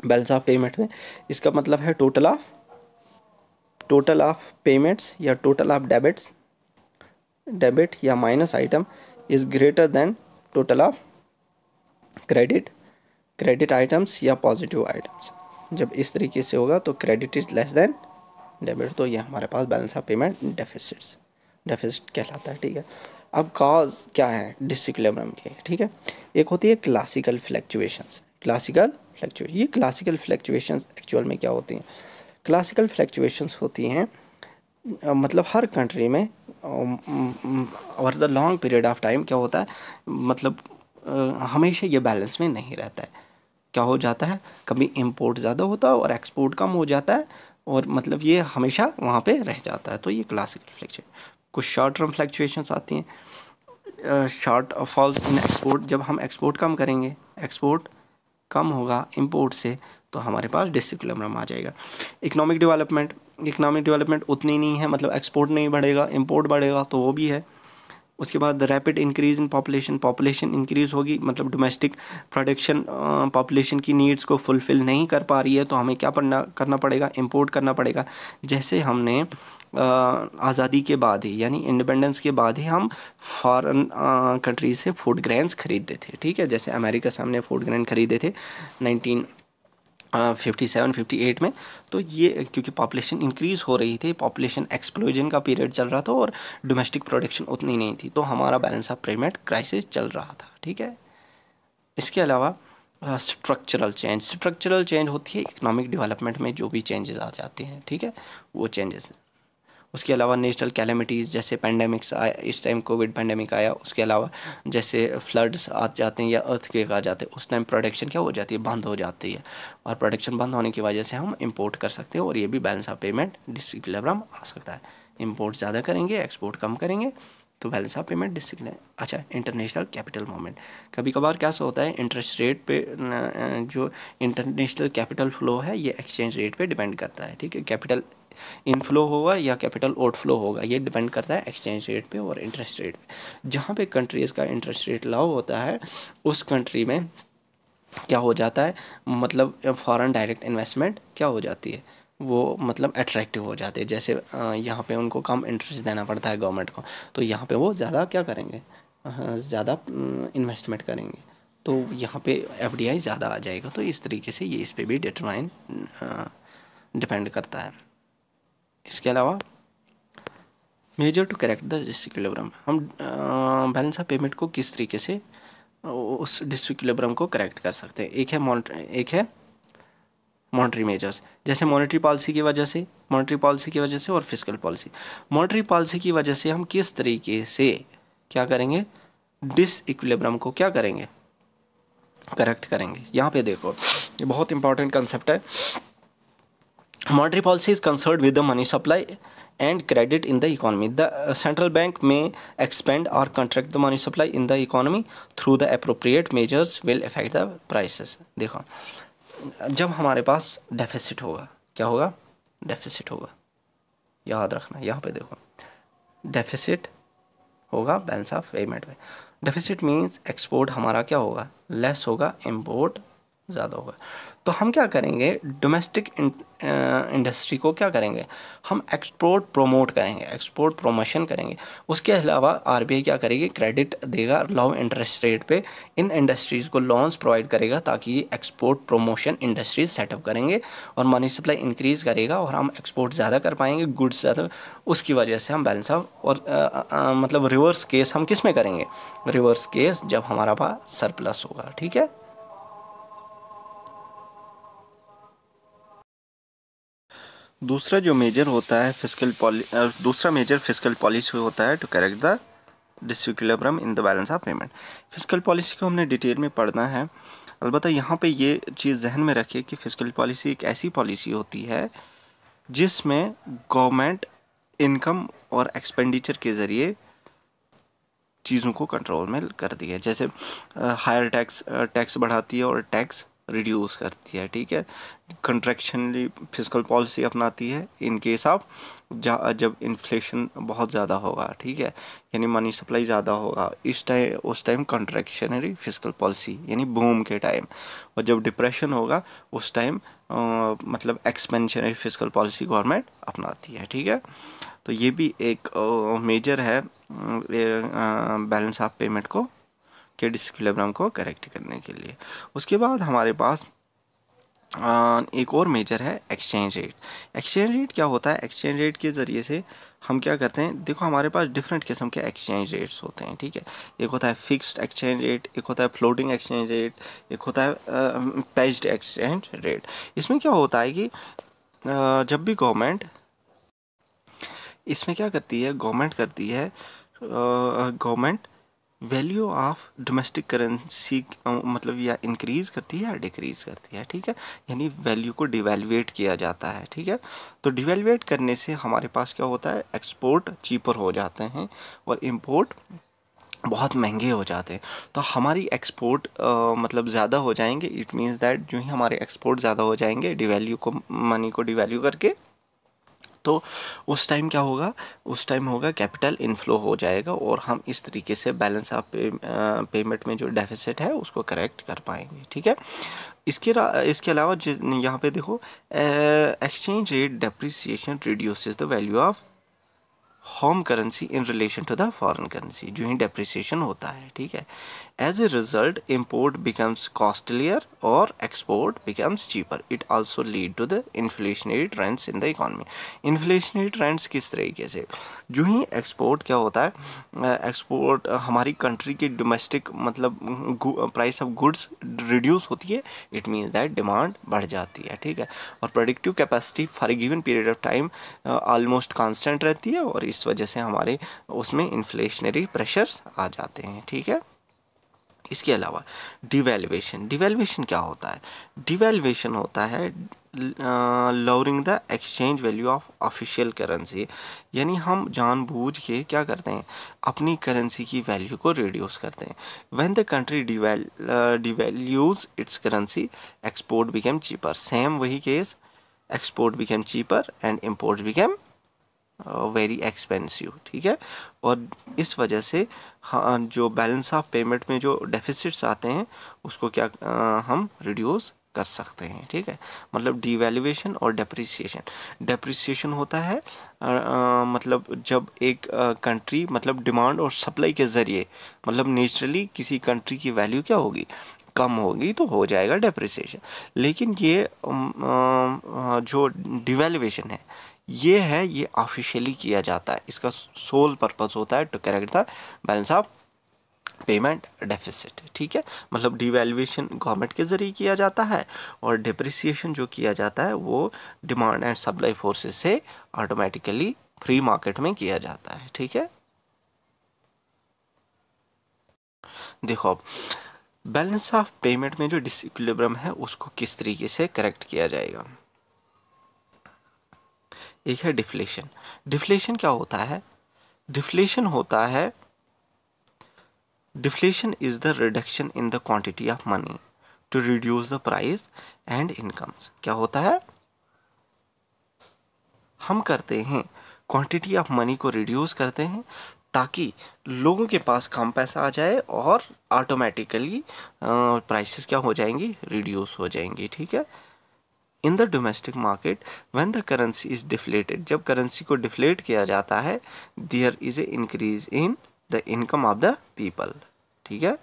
बैलेंस ऑफ पेमेंट में इसका मतलब है total of total of payments या टोटल ऑफ डेबिट्स डेबिट या minus item is greater than total of credit credit items या पॉजिटिव आइटम्स जब इस तरीके से होगा तो credit is less than debit तो ये हमारे पास balance of payment deficits deficit कहलाता है ठीक है अब कॉज क्या है डिसिक्लेब्रम के ठीक है एक होती है क्लासिकल फ्लैक्चुएशंस क्लासिकल फ्लैक्चुएशन ये क्लासिकल फ्लैक्चुएशंस एक्चुअल में क्या होती हैं क्लासिकल फ्लैक्चुएशंस होती हैं मतलब हर कंट्री में over the long period of time क्या होता है मतलब हमेशा ये बैलेंस में नहीं रहता है क्या हो जाता है कभी इम्पोर्ट ज़्यादा होता है और एक्सपोर्ट कम हो जाता है और मतलब ये हमेशा वहाँ पे रह जाता है तो ये क्लासिकल फ्लैक्चुएशन कुछ शॉर्ट टर्म फ्लैक्चुएशंस आती हैं शॉर्ट फॉल्स इन एक्सपोर्ट जब हम एक्सपोर्ट कम करेंगे एक्सपोर्ट कम होगा इम्पोर्ट से तो हमारे पास डिसिकुलम आ जाएगा इकोनॉमिक डेवलपमेंट इकोनॉमिक डेवलपमेंट उतनी नहीं है मतलब एक्सपोर्ट नहीं बढ़ेगा इम्पोर्ट बढ़ेगा तो वो भी है उसके बाद rapid increase in population population increase होगी मतलब डोमेस्टिक प्रोडक्शन पॉपुलेशन की नीड्स को फुलफ़िल नहीं कर पा रही है तो हमें क्या पढ़ना करना पड़ेगा इम्पोर्ट करना पड़ेगा जैसे हमने आज़ादी के बाद ही यानी इंडिपेंडेंस के बाद ही हम फॉरेन कंट्रीज़ से फूड ग्रेन्स ख़रीदते थे ठीक है जैसे अमेरिका से हमने फूड ग्रेन ख़रीदे थे nineteen fifty seven fifty eight में तो ये क्योंकि पॉपुलेशन इंक्रीज़ हो रही थी पॉपुलेशन एक्सप्लोजन का पीरियड चल रहा था और डोमेस्टिक प्रोडक्शन उतनी नहीं थी तो हमारा बैलेंस ऑफ पेमेंट क्राइसिस चल रहा था ठीक है इसके अलावा स्ट्रक्चरल चेंज स्ट्रक्चरल चेंज होती है इकोनॉमिक डेवलपमेंट में जो भी चेंजेस आ जाते हैं ठीक है वो चेंजेस उसके अलावा नेचुरल कैलमिटीज़ जैसे पैंडमिक्स आया इस टाइम कोविड पैंडमिक आया उसके अलावा जैसे फ्लड्स आ जाते हैं या अर्थ केक आ जाते हैं उस टाइम प्रोडक्शन क्या हो जाती है बंद हो जाती है और प्रोडक्शन बंद होने की वजह से हम इम्पोर्ट कर सकते हैं और ये भी बैलेंस ऑफ पेमेंट डिसिक्लेब्राम आ सकता है इम्पोर्ट ज़्यादा करेंगे एक्सपोर्ट कम करेंगे तो बैलेंस ऑफ पेमेंट डिसिप्लिन अच्छा इंटरनेशनल कैपिटल मूवमेंट कभी कभार क्या होता है इंटरेस्ट रेट पे जो इंटरनेशनल कैपिटल फ्लो है ये एक्सचेंज रेट पे डिपेंड करता है ठीक है कैपिटल इनफ्लो होगा या कैपिटल आउटफ्लो होगा ये डिपेंड करता है एक्सचेंज रेट पे और इंटरेस्ट रेट पे जहाँ पे कंट्रीज़ का इंटरेस्ट रेट लाओ होता है उस कंट्री में क्या हो जाता है मतलब फॉरेन डायरेक्ट इन्वेस्टमेंट क्या हो जाती है वो मतलब अट्रैक्टिव हो जाते हैं जैसे यहाँ पे उनको कम इंटरेस्ट देना पड़ता है गवर्नमेंट को तो यहाँ पे वो ज़्यादा क्या करेंगे ज़्यादा इन्वेस्टमेंट करेंगे तो यहाँ पे एफ ज़्यादा आ जाएगा तो इस तरीके से ये इस पर भी डिटरमाइन डिपेंड करता है इसके अलावा measure to correct the district हम बैलेंस ऑफ पेमेंट को किस तरीके से उस डिस्ट्रिक्ट को करेक्ट कर सकते हैं एक है एक है मॉनिटरी मेजर्स जैसे मॉनिटरी पॉलिसी की वजह से मॉनिटरी पॉलिसी की वजह से और फिजिकल पॉलिसी मॉनिटरी पॉलिसी की वजह से हम किस तरीके से क्या करेंगे डिस इक्विलिब्रम को क्या करेंगे करेक्ट करेंगे यहाँ पे देखो ये बहुत इंपॉर्टेंट कंसेप्ट है monetary policy is concerned with the money supply and credit in the economy the central bank may expand और contract the money supply in the economy through the appropriate measures will affect the prices देखो जब हमारे पास डेफिसिट होगा क्या होगा डेफिसिट होगा याद रखना यहाँ पे देखो डेफिसिट होगा बैलेंस ऑफ पेमेंट में डेफिसिट मीन्स एक्सपोर्ट हमारा क्या होगा लेस होगा इम्पोर्ट ज़्यादा होगा तो हम क्या करेंगे डोमेस्टिक इंडस्ट्री uh, को क्या करेंगे हम एक्सपोर्ट प्रोमोट करेंगे एक्सपोर्ट प्रोमोशन करेंगे उसके अलावा आरबीआई क्या करेगी क्रेडिट देगा लो इंटरेस्ट रेट पे इन इंडस्ट्रीज़ को लोन्स प्रोवाइड करेगा ताकि एक्सपोर्ट प्रोमोशन इंडस्ट्रीज सेटअप करेंगे और मनी सप्लाई इंक्रीज़ करेगा और हम एक्सपोर्ट ज़्यादा कर पाएंगे गुड्स ज़्यादा उसकी वजह से हम बैलेंस ऑफ और आ, आ, आ, मतलब रिवर्स केस हम किस में करेंगे रिवर्स केस जब हमारा पास सरप्लस होगा ठीक है दूसरा जो मेजर होता है फिजिकल पॉलि दूसरा मेजर फिजिकल पॉलिसी होता है to correct the disequilibrium in the balance of payment physical policy को हमने डिटेल में पढ़ना है अलबत्त यहाँ पे ये चीज़ जहन में रखिए कि फिजिकल पॉलिसी एक ऐसी पॉलिसी होती है जिसमें गवर्नमेंट इनकम और एक्सपेंडिचर के ज़रिए चीज़ों को कंट्रोल में करती है जैसे हायर टैक्स टैक्स बढ़ाती है और टैक्स रिड्यूस करती है ठीक है कंट्रैक्शनली फिजिकल पॉलिसी अपनाती है इन केस ऑफ जब इन्फ्लेशन बहुत ज़्यादा होगा ठीक है यानी मनी सप्लाई ज़्यादा होगा इस टाइम उस टाइम कंट्रैक्शनरी फिजिकल पॉलिसी यानी बूम के टाइम और जब डिप्रेशन होगा उस टाइम मतलब एक्सपेंशनरी फिजिकल पॉलिसी गवर्नमेंट अपनाती है ठीक है तो ये भी एक मेजर है बैलेंस ऑफ पेमेंट को के डिसक्लेब्रम को करेक्ट करने के लिए उसके बाद हमारे पास एक और मेजर है एक्सचेंज रेट एक्सचेंज रेट क्या होता है एक्सचेंज रेट के ज़रिए से हम क्या करते हैं देखो हमारे पास डिफरेंट किस्म के एक्सचेंज रेट्स होते हैं ठीक है एक होता है फिक्स्ड एक्सचेंज रेट एक होता है फ्लोटिंग एक्सचेंज रेट एक होता है पेज्ड एक्सचेंज रेट इसमें क्या होता है कि जब भी गवर्नमेंट इसमें क्या करती है गवर्नमेंट करती है government value of domestic currency मतलब या इंक्रीज़ करती है या डिक्रीज़ करती है ठीक है यानी वैल्यू को डिवेलुएट किया जाता है ठीक है तो डिवेलुएट करने से हमारे पास क्या होता है एक्सपोर्ट चीपर हो जाते हैं और इम्पोर्ट बहुत महंगे हो जाते हैं तो हमारी एक्सपोर्ट मतलब ज़्यादा हो जाएंगे इट मीन्स दैट जो ही हमारे एक्सपोर्ट ज़्यादा हो जाएंगे डिवेल्यू को मनी को डिवेल्यू करके तो उस टाइम क्या होगा उस टाइम होगा कैपिटल इनफ्लो हो जाएगा और हम इस तरीके से बैलेंस ऑफ पे, पेमेंट में जो डेफिसिट है उसको करेक्ट कर पाएंगे ठीक है इसके इसके अलावा यहाँ पे देखो exchange rate depreciation reduces the value of home currency in relation to the foreign currency जो ही डेप्रिसिएशन होता है ठीक है as a result import becomes costlier और export becomes cheaper it also lead to the inflationary trends in the economy inflationary trends किस तरीके से जो ही एक्सपोर्ट क्या होता है एक्सपोर्ट हमारी कंट्री की डोमेस्टिक मतलब प्राइस ऑफ गुड्स रिड्यूस होती है इट मीन्स दैट डिमांड बढ़ जाती है ठीक है और productive capacity for given period of time almost constant रहती है और इस वजह से हमारे उसमें इन्फ्लेशनरी प्रेशर्स आ जाते हैं ठीक है इसके अलावा डिवेलवेशन डिवेलवेशन क्या होता है डिवेलवेशन होता है lowering the exchange value of official currency यानी हम जानबूझ के क्या करते हैं अपनी करेंसी की वैल्यू को रिड्यूस करते हैं when the country deval devalues its currency export became cheaper same वही case export became cheaper and import became very expensive ठीक है और इस वजह से हाँ जो बैलेंस ऑफ पेमेंट में जो डेफिसिट्स आते हैं उसको क्या आ, हम रिड्यूस कर सकते हैं ठीक है मतलब डिवेल्यूशन और डेप्रिसिएशन डेप्रिसिएशन होता है आ, आ, मतलब जब एक कंट्री मतलब डिमांड और सप्लाई के ज़रिए मतलब नेचुरली किसी कंट्री की वैल्यू क्या होगी कम होगी तो हो जाएगा डेप्रिसिएशन लेकिन ये जो डिवेल्यूएशन है ये है ये ऑफिशियली किया जाता है इसका सोल पर्पज़ होता है to correct the balance of payment deficit ठीक है मतलब डिवेल्यूशन गवर्नमेंट के ज़रिए किया जाता है और डिप्रिसिएशन जो किया जाता है वो डिमांड एंड सप्लाई फोर्सेस से ऑटोमेटिकली फ्री मार्केट में किया जाता है ठीक है देखो बैलेंस ऑफ पेमेंट में जो डिसइक्विलिब्रियम है उसको किस तरीके से करेक्ट किया जाएगा एक है डिफ्लेशन डिफ्लेशन क्या होता है डिफ्लेशन होता है deflation is the reduction in the quantity of money to reduce the price and incomes क्या होता है हम करते हैं क्वांटिटी ऑफ मनी को रिड्यूस करते हैं ताकि लोगों के पास कम पैसा आ जाए और ऑटोमेटिकली प्राइसेस क्या हो जाएंगी रिड्यूस हो जाएंगी ठीक है in the domestic market when the currency is deflated जब करेंसी को डिफ्लेट किया जाता है there is a increase in the income of the people ठीक है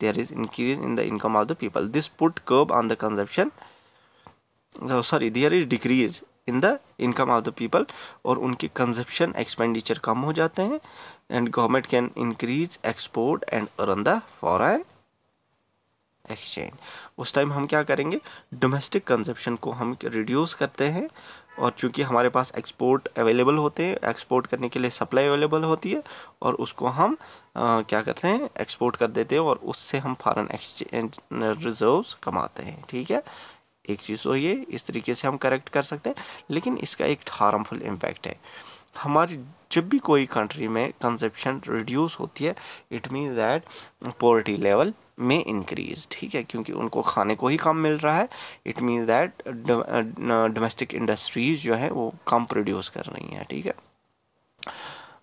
there is increase in the income of the people this put curb on the consumption sorry there is decrease in the income of the people और उनके कंजप्शन एक्सपेंडिचर कम हो जाते हैं and government can increase export and earn the foreign exchange उस टाइम हम क्या करेंगे डोमेस्टिक कंजप्शन को हम रिड्यूस करते हैं और चूंकि हमारे पास एक्सपोर्ट अवेलेबल होते हैं एक्सपोर्ट करने के लिए सप्लाई अवेलेबल होती है और उसको हम आ, क्या करते हैं एक्सपोर्ट कर देते हैं और उससे हम फॉरेन एक्सचेंज रिजर्व्स कमाते हैं ठीक है एक चीज़ तो ये इस तरीके से हम करेक्ट कर सकते हैं लेकिन इसका एक हार्मफुल इम्पैक्ट है हमारी जब भी कोई कंट्री में कंजप्शन रिड्यूस होती है it mean that poverty level में इंक्रीज ठीक है क्योंकि उनको खाने को ही कम मिल रहा है it mean that domestic industries जो है वो कम प्रोड्यूस कर रही हैं ठीक है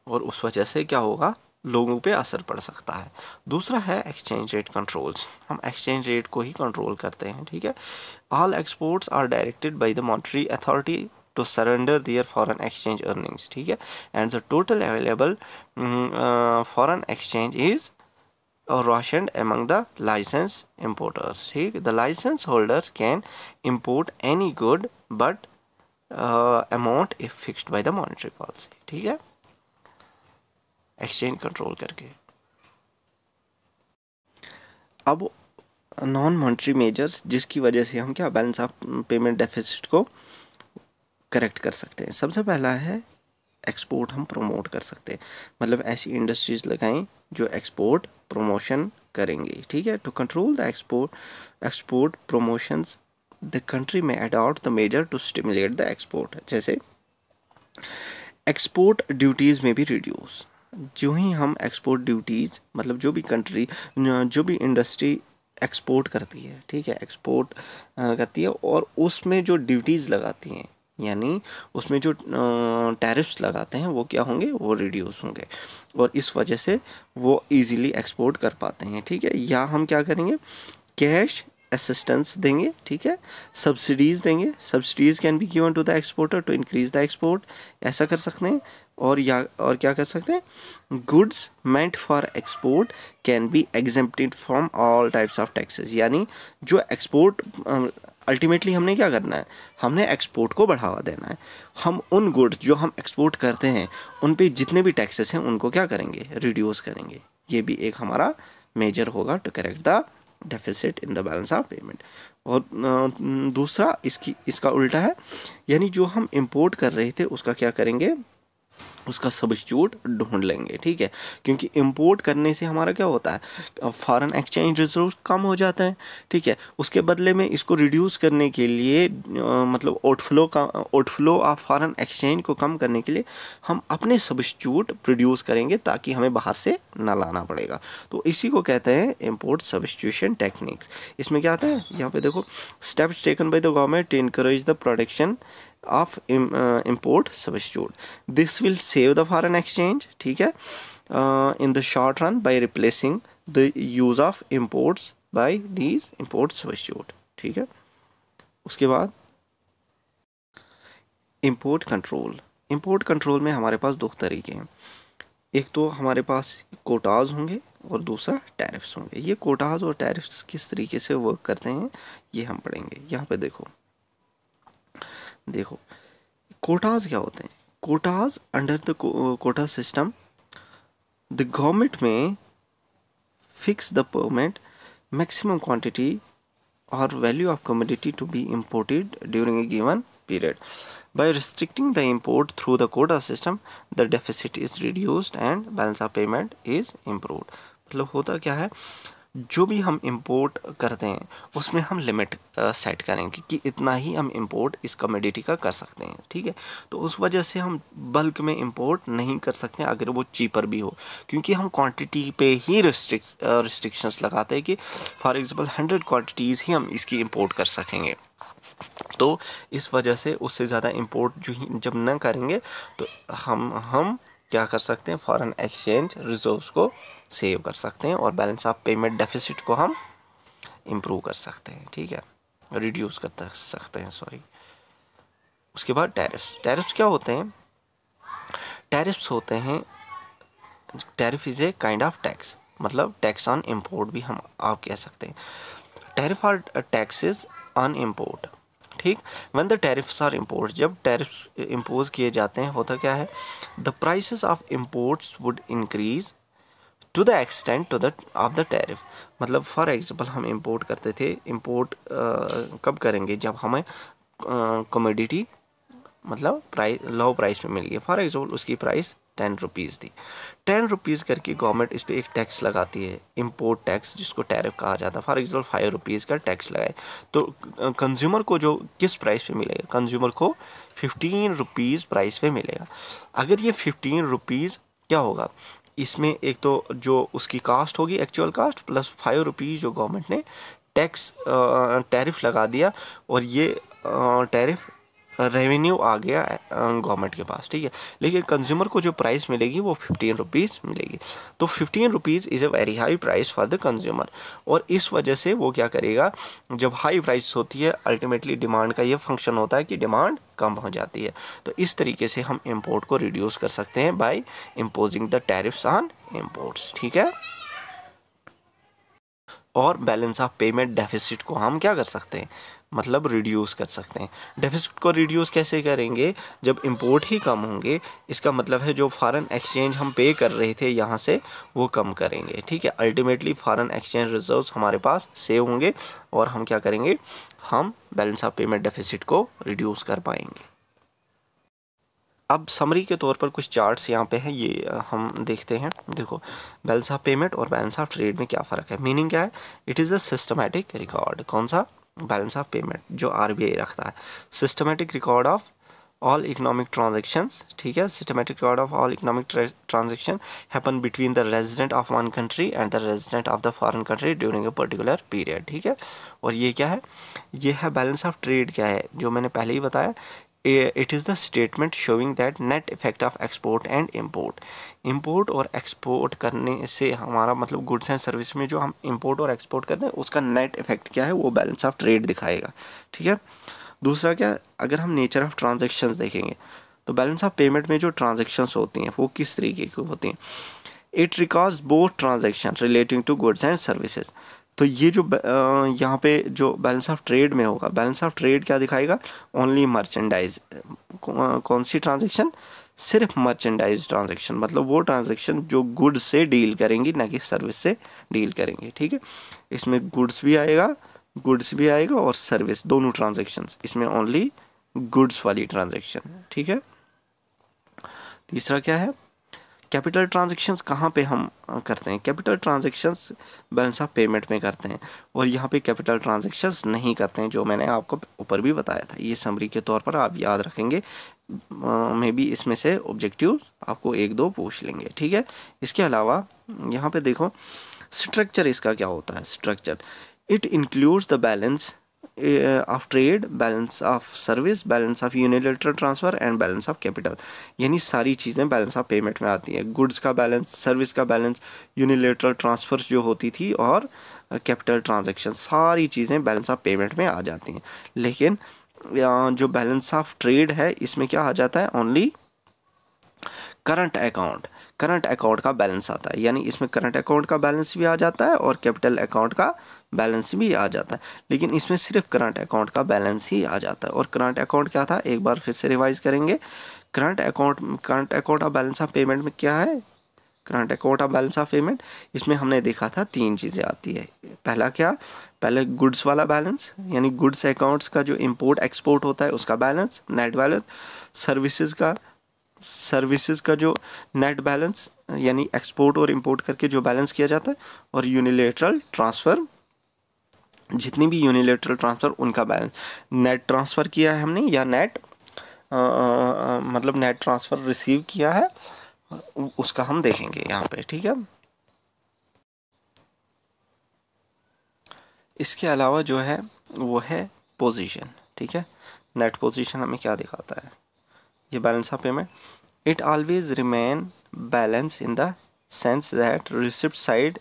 और उस वजह से क्या होगा लोगों पे असर पड़ सकता है दूसरा है एक्सचेंज रेट कंट्रोल्स हम एक्सचेंज रेट को ही कंट्रोल करते हैं ठीक है all exports are directed by the monetary authority to surrender their foreign exchange earnings ठीक है and the total available foreign exchange is rationed among the license importers ठीक the license holders can import any good but amount if fixed by the monetary policy ठीक है एक्सचेंज कंट्रोल करके अब नॉन मॉनिट्री मेजर्स जिसकी वजह से हम क्या बैलेंस ऑफ पेमेंट डेफिसिट को करेक्ट कर सकते हैं सबसे पहला है एक्सपोर्ट हम प्रमोट कर सकते हैं मतलब ऐसी इंडस्ट्रीज लगाएं जो एक्सपोर्ट प्रमोशन करेंगी ठीक है to control the export export promotions the country में adopt the major to stimulate the export जैसे एक्सपोर्ट ड्यूटीज़ में भी रिड्यूस जो ही हम एक्सपोर्ट ड्यूटीज़ मतलब जो भी कंट्री जो भी इंडस्ट्री एक्सपोर्ट करती है ठीक है एक्सपोर्ट करती है और उसमें जो ड्यूटीज़ लगाती हैं यानी उसमें जो टैरिफ्स लगाते हैं वो क्या होंगे वो रिड्यूस होंगे और इस वजह से वो इजीली एक्सपोर्ट कर पाते हैं ठीक है या हम क्या करेंगे कैश असिस्टेंस देंगे ठीक है सब्सिडीज़ देंगे subsidies can be given to the exporter to increase the export ऐसा कर सकते हैं और या और क्या कर सकते हैं goods meant for export can be exempted from all types of taxes यानी जो एक्सपोर्ट अल्टीमेटली हमने क्या करना है हमने एक्सपोर्ट को बढ़ावा देना है हम उन गुड्स जो हम एक्सपोर्ट करते हैं उन पर जितने भी टैक्सेस हैं उनको क्या करेंगे रिड्यूस करेंगे ये भी एक हमारा मेजर होगा to correct the deficit in the balance of payment और दूसरा इसकी इसका उल्टा है यानी जो हम इम्पोर्ट कर रहे थे उसका क्या करेंगे उसका सब्सिट्यूट ढूंढ लेंगे ठीक है क्योंकि इंपोर्ट करने से हमारा क्या होता है फॉरेन एक्सचेंज रिजर्व कम हो जाता है ठीक है उसके बदले में इसको रिड्यूस करने के लिए आ, मतलब आउटफ्लो का आउटफ्लो ऑफ फॉरेन एक्सचेंज को कम करने के लिए हम अपने सब्सिट्यूट प्रोड्यूस करेंगे ताकि हमें बाहर से ना लाना पड़ेगा तो इसी को कहते हैं इम्पोर्ट सब्सिट्यूशन टेक्निक्स इसमें क्या आता है यहाँ पे देखो steps taken by the government to increase the production of import substitute this will save the foreign exchange ठीक है in the short run by replacing the use of imports by these import substitute ठीक है उसके बाद इम्पोर्ट कंट्रोल इम्पोर्ट कंट्रोल में हमारे पास दो तरीके हैं एक तो हमारे पास कोटाज होंगे और दूसरा टैरिफ्स होंगे ये कोटाज और टैरिफ्स किस तरीके से वर्क करते हैं ये हम पढ़ेंगे यहाँ पे देखो देखो कोटाज क्या होते हैं quotas under the quota system the government may fix the permit maximum quantity और value of commodity to be imported during a given period by restricting the import through the quota system the deficit is reduced and balance of payment is improve मतलब होता क्या है जो भी हम इंपोर्ट करते हैं उसमें हम लिमिट सेट करेंगे कि इतना ही हम इंपोर्ट इस कमोडिटी का कर सकते हैं ठीक है तो उस वजह से हम बल्क में इंपोर्ट नहीं कर सकते अगर वो चीपर भी हो क्योंकि हम क्वांटिटी पे ही रिस्ट्रिक्ट रिस्ट्रिक्शंस लगाते हैं कि फॉर एग्ज़ाम्पल हंड्रेड क्वांटिटीज़ ही हम इसकी इम्पोर्ट कर सकेंगे तो इस वजह से उससे ज़्यादा इम्पोर्ट जो ही जब न करेंगे तो हम हम क्या कर सकते हैं फॉरेन एक्सचेंज रिजर्व को सेव कर सकते हैं और बैलेंस ऑफ पेमेंट डेफिसिट को हम इम्प्रूव कर सकते हैं ठीक है रिड्यूस कर सकते हैं सॉरी उसके बाद टैरिफ्स टैरिफ्स क्या होते हैं टैरिफ्स होते हैं tariff is a kind of tax मतलब टैक्स ऑन इम्पोर्ट भी हम आप कह सकते हैं tariff are taxes on import ठीक when the tariffs are import जब टैरिफ्स इम्पोज uh, किए जाते हैं होता क्या है the prices of imports would increase to the extent to the of the tariff मतलब फॉर एग्ज़ाम्पल हम इम्पोर्ट करते थे इम्पोर्ट कब करेंगे जब हमें कमोडिटी मतलब प्राइस लो प्राइस में मिल गई फॉर एग्ज़ाम्पल उसकी प्राइस टेन रुपीज़ थी टेन रुपीज़ करके गवर्नमेंट इस पर एक टैक्स लगाती है इम्पोर्ट टैक्स जिसको टैरिफ कहा जाता है फॉर एग्ज़ाम्पल फाइव रुपीज़ का टैक्स लगाए तो कंज्यूमर को जो किस प्राइस पे मिलेगा कंज्यूमर को फिफ्टीन रुपीज़ प्राइस पे मिलेगा अगर ये फिफ्टीन रुपीज़ क्या होगा इसमें एक तो जो उसकी कास्ट होगी actual cost plus five rupees जो गवर्नमेंट ने टैक्स टैरिफ लगा दिया और ये टैरिफ रेवेन्यू आ गया गवर्नमेंट के पास ठीक है लेकिन कंज्यूमर को जो प्राइस मिलेगी वो फिफ्टीन रुपीज़ मिलेगी तो fifteen rupees is a very high price for the consumer और इस वजह से वो क्या करेगा जब हाई प्राइस होती है अल्टीमेटली डिमांड का ये फंक्शन होता है कि डिमांड कम हो जाती है तो इस तरीके से हम इम्पोर्ट को रिड्यूस कर सकते हैं by imposing the tariffs on imports ठीक है और बैलेंस ऑफ पेमेंट डेफिसिट को हम क्या कर सकते हैं मतलब रिड्यूस कर सकते हैं डेफिसिट को रिड्यूस कैसे करेंगे जब इंपोर्ट ही कम होंगे इसका मतलब है जो फॉरेन एक्सचेंज हम पे कर रहे थे यहाँ से वो कम करेंगे ठीक है अल्टीमेटली फॉरेन एक्सचेंज रिजर्व्स हमारे पास सेव होंगे और हम क्या करेंगे हम बैलेंस ऑफ पेमेंट डेफिसिट को रिड्यूस कर पाएंगे अब समरी के तौर पर कुछ चार्ट्स यहाँ पे हैं ये हम देखते हैं देखो बैलेंस ऑफ पेमेंट और बैलेंस ऑफ ट्रेड में क्या फ़र्क है मीनिंग क्या है it is a systematic record कौन सा बैलेंस ऑफ पेमेंट जो आर रखता है systematic record of all economic transactions ठीक है systematic record of all economic transaction happen between the resident of one country and the resident of the foreign country during a particular period ठीक है और ये क्या है ये है बैलेंस ऑफ ट्रेड क्या है जो मैंने पहले ही बताया it is the statement showing that net effect of export and import import और export करने से हमारा मतलब goods एंड service में जो हम import और export कर रहे हैं उसका net effect क्या है वो balance of trade दिखाएगा ठीक है दूसरा क्या अगर हम nature of transactions देखेंगे तो balance of payment में जो transactions होती हैं वो किस तरीके की होती हैं it records both transactions relating to goods and services तो ये जो यहाँ पे जो बैलेंस ऑफ ट्रेड में होगा बैलेंस ऑफ ट्रेड क्या दिखाएगा ओनली मर्चेंडाइज कौन सी ट्रांजेक्शन सिर्फ मर्चेंडाइज ट्रांजेक्शन मतलब वो ट्रांजेक्शन जो गुड्स से डील करेंगी ना कि सर्विस से डील करेंगे ठीक है इसमें गुड्स भी आएगा गुड्स भी आएगा और सर्विस दोनों ट्रांजेक्शन इसमें ओनली गुड्स वाली ट्रांजेक्शन ठीक है तीसरा क्या है कैपिटल ट्रांजेक्शन्स कहाँ पे हम करते हैं capital transactions balance of payment में करते हैं और यहाँ पे कैपिटल ट्रांजेक्शन्स नहीं करते हैं जो मैंने आपको ऊपर भी बताया था ये समरी के तौर पर आप याद रखेंगे मे बी इसमें से ऑब्जेक्टिव आपको एक दो पूछ लेंगे ठीक है इसके अलावा यहाँ पे देखो स्ट्रक्चर इसका क्या होता है structure it includes the balance of trade balance of service balance of unilateral transfer and balance of capital यानी सारी चीज़ें बैलेंस ऑफ पेमेंट में आती हैं गुड्स का बैलेंस सर्विस का बैलेंस यूनिलेटरल ट्रांसफ़र्स जो होती थी और कैपिटल uh, ट्रांजेक्शन सारी चीज़ें बैलेंस ऑफ पेमेंट में आ जाती हैं लेकिन uh, जो बैलेंस ऑफ ट्रेड है इसमें क्या आ जाता है only current account current account का बैलेंस आता है यानी इसमें करंट अकाउंट का बैलेंस भी आ जाता है और कैपिटल अकाउंट का बैलेंस भी आ जाता है लेकिन इसमें सिर्फ करंट अकाउंट का बैलेंस ही आ जाता है और करंट अकाउंट क्या था एक बार फिर से रिवाइज करेंगे current account current account of balance of payment में क्या है current account of balance of payment इसमें हमने देखा था तीन चीज़ें आती है पहला क्या पहले गुड्स वाला बैलेंस यानी गुड्स अकाउंट्स का जो इम्पोर्ट एक्सपोर्ट होता है उसका बैलेंस नेट बैलेंस सर्विसेज का सर्विसेज का जो नेट बैलेंस यानी एक्सपोर्ट और इंपोर्ट करके जो बैलेंस किया जाता है और यूनिलेटरल ट्रांसफ़र जितनी भी यूनिलेटरल ट्रांसफ़र उनका बैलेंस नेट ट्रांसफ़र किया है हमने या नेट आ, आ, मतलब नेट ट्रांसफ़र रिसीव किया है उसका हम देखेंगे यहाँ पे ठीक है इसके अलावा जो है वो है पोजीशन ठीक है नेट पोजीशन हमें क्या दिखाता है ये balance of payment it always remain balance in the sense that receipt side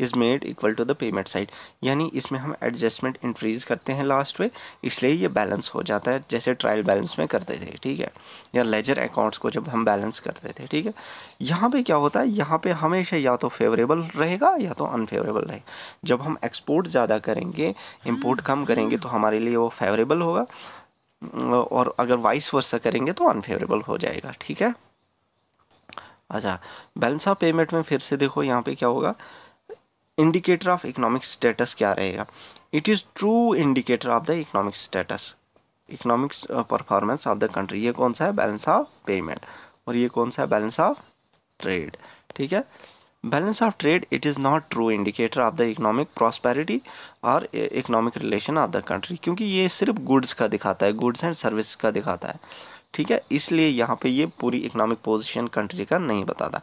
is made equal to the payment side यानी इसमें हम एडजस्टमेंट इंक्रीज करते हैं लास्ट में इसलिए ये बैलेंस हो जाता है जैसे ट्रायल बैलेंस में करते थे ठीक है या लेजर अकाउंट्स को जब हम बैलेंस करते थे ठीक है यहाँ पर क्या होता है यहाँ पर हमेशा या तो फेवरेबल रहेगा या तो अनफेवरेबल रहेगा जब हम एक्सपोर्ट ज़्यादा करेंगे इम्पोर्ट कम करेंगे तो हमारे लिए वो फेवरेबल होगा और अगर वाइस वर्सा करेंगे तो अनफेवरेबल हो जाएगा ठीक है अच्छा बैलेंस ऑफ पेमेंट में फिर से देखो यहाँ पे क्या होगा इंडिकेटर ऑफ इकोनॉमिक स्टेटस क्या रहेगा it is true indicator of the economic status economics performance of the country ये कौन सा है बैलेंस ऑफ पेमेंट और ये कौन सा है बैलेंस ऑफ ट्रेड ठीक है balance of trade it is not true indicator of the economic prosperity और economic relation of the country क्योंकि ये सिर्फ गुड्स का दिखाता है गुड्स एंड सर्विस का दिखाता है ठीक है इसलिए यहाँ पे ये पूरी इकोनॉमिक पोजीशन कंट्री का नहीं बताता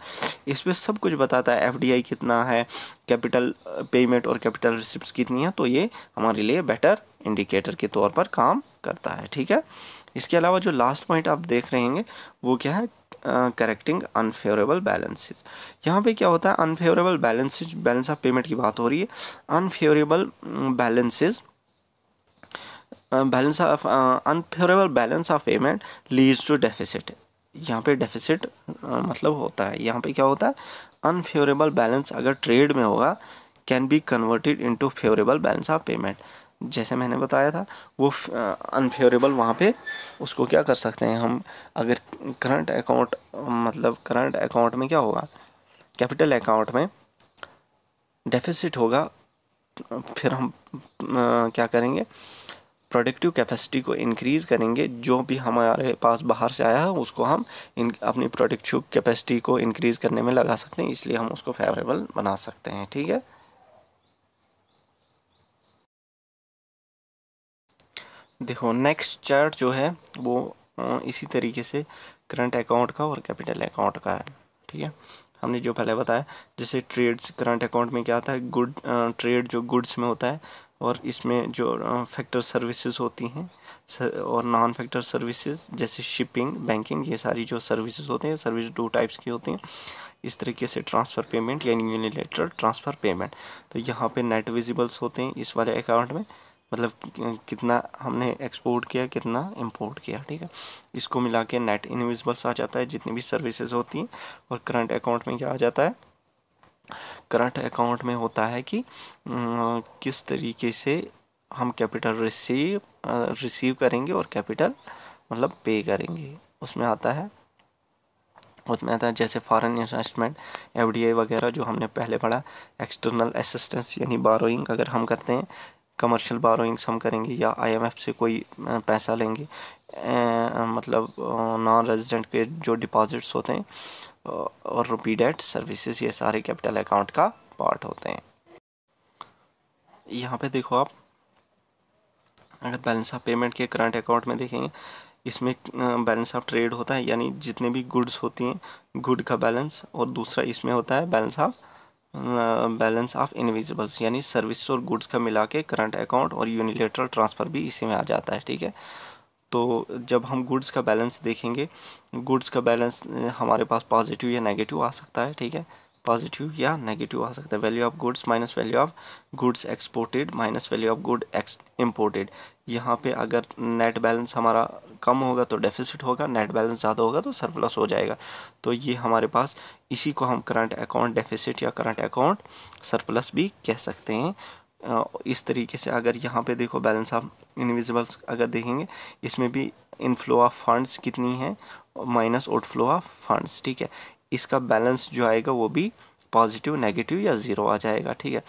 इस पर सब कुछ बताता है एफडीआई कितना है कैपिटल पेमेंट और कैपिटल रिसिप्ट कितनी है तो ये हमारे लिए बेटर इंडिकेटर के तौर पर काम करता है ठीक है इसके अलावा जो लास्ट पॉइंट आप देख रहे हैं वो क्या है करेक्टिंग अनफेवरेबल बैलेंसेज यहाँ पे क्या होता है unfavourable balances balance of payment की बात हो रही है unfavourable balances balance of unfavourable balance of payment leads to deficit यहाँ पे डेफिसिट uh, मतलब होता है यहाँ पे क्या होता है अनफेवरेबल बैलेंस अगर ट्रेड में होगा can be converted into favourable balance of payment जैसे मैंने बताया था वो अनफेवरेबल वहाँ पे उसको क्या कर सकते हैं हम अगर करंट अकाउंट मतलब करंट अकाउंट में क्या होगा कैपिटल अकाउंट में डेफिसिट होगा फिर हम क्या करेंगे प्रोडक्टिव कैपेसिटी को इंक्रीज़ करेंगे जो भी हमारे पास बाहर से आया है उसको हम इन अपनी प्रोडक्टिव कैपेसिटी को इंक्रीज़ करने में लगा सकते हैं इसलिए हम उसको फेवरेबल बना सकते हैं ठीक है देखो नेक्स्ट चार्ट जो है वो इसी तरीके से करंट अकाउंट का और कैपिटल अकाउंट का है ठीक है हमने जो पहले बताया जैसे ट्रेड्स करंट अकाउंट में क्या आता है गुड ट्रेड जो गुड्स में होता है और इसमें जो फैक्टर सर्विसेज होती हैं और नॉन फैक्टर सर्विसेज जैसे शिपिंग बैंकिंग ये सारी जो सर्विसेज होते हैं सर्विस टू टाइप्स की होती हैं इस तरीके से ट्रांसफ़र पेमेंट यानी यूनिलेटर ट्रांसफ़र पेमेंट तो यहाँ पे नेट विजिबल्स होते हैं इस वाले अकाउंट में मतलब कितना हमने एक्सपोर्ट किया कितना इंपोर्ट किया ठीक है इसको मिला के नेट इनविजिबल्स आ जाता है जितनी भी सर्विसेज होती हैं और करंट अकाउंट में क्या आ जाता है करंट अकाउंट में होता है कि अं, किस तरीके से हम कैपिटल रिसीव रिसीव करेंगे और कैपिटल मतलब पे करेंगे उसमें आता है उसमें आता है जैसे फॉरेन इन्वेस्टमेंट एफ वगैरह जो हमने पहले पढ़ा एक्सटर्नल असिस्टेंस यानी बारोइंग अगर हम करते हैं कमर्शियल बारोइंग्स हम करेंगे या आईएमएफ से कोई पैसा लेंगे ए, मतलब नॉन रेजिडेंट के जो डिपॉजिट्स होते हैं और रुपी डेट सर्विसेज ये सारे कैपिटल अकाउंट का पार्ट होते हैं यहाँ पे देखो आप अगर बैलेंस ऑफ पेमेंट के करंट अकाउंट में देखेंगे इसमें बैलेंस ऑफ ट्रेड होता है यानी जितने भी गुड्स होती हैं गुड का बैलेंस और दूसरा इसमें होता है balance of balance of invisibles यानी सर्विस और गुड्स का मिला के करंट अकाउंट और यूनिलेटरल ट्रांसफ़र भी इसी में आ जाता है ठीक है तो जब हम गुड्स का बैलेंस देखेंगे गुड्स का बैलेंस हमारे पास पॉजिटिव या नेगेटिव आ सकता है ठीक है पॉजिटिव या नेगेटिव आ सकता है value of goods minus value of goods exported minus value of good ex imported यहाँ पे अगर नेट बैलेंस हमारा कम होगा तो डेफिसिट होगा नेट बैलेंस ज़्यादा होगा तो सरप्लस हो जाएगा तो ये हमारे पास इसी को हम करंट अकाउंट डेफिसिट या करंट अकाउंट सरप्लस भी कह सकते हैं इस तरीके से अगर यहाँ पे देखो बैलेंस ऑफ इनविजिबल्स अगर देखेंगे इसमें भी इनफ्लो ऑफ फंड्स कितनी है माइनस आउटफ्लो ऑफ फंड्स ठीक है इसका बैलेंस जो आएगा वो भी पॉजिटिव नेगेटिव या ज़ीरो आ जाएगा ठीक है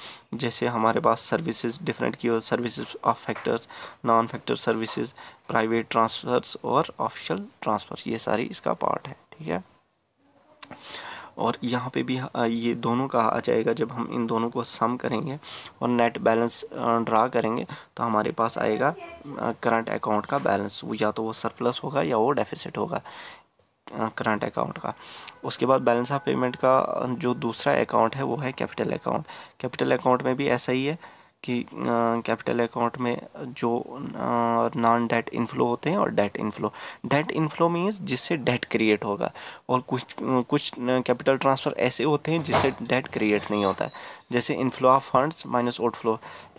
जैसे हमारे पास सर्विसेज डिफरेंट की और services of factors non factor services private transfers और ऑफिशियल ट्रांसफ़र्स ये सारी इसका पार्ट है ठीक है और यहाँ पे भी ये दोनों का आ जाएगा जब हम इन दोनों को सम करेंगे और नेट बैलेंस ड्रा करेंगे तो हमारे पास आएगा करंट अकाउंट का बैलेंस वो या तो वो सरप्लस होगा या वो डेफिसिट होगा करंट अकाउंट का उसके बाद बैलेंस ऑफ पेमेंट का जो दूसरा अकाउंट है वो है कैपिटल अकाउंट कैपिटल अकाउंट में भी ऐसा ही है कि कैपिटल अकाउंट में जो नॉन डेट इनफ्लो होते हैं और debt inflow debt inflow means जिससे डेट क्रिएट होगा और कुछ कुछ कैपिटल ट्रांसफ़र ऐसे होते हैं जिससे डेट क्रिएट नहीं होता है जैसे inflow of funds minus outflow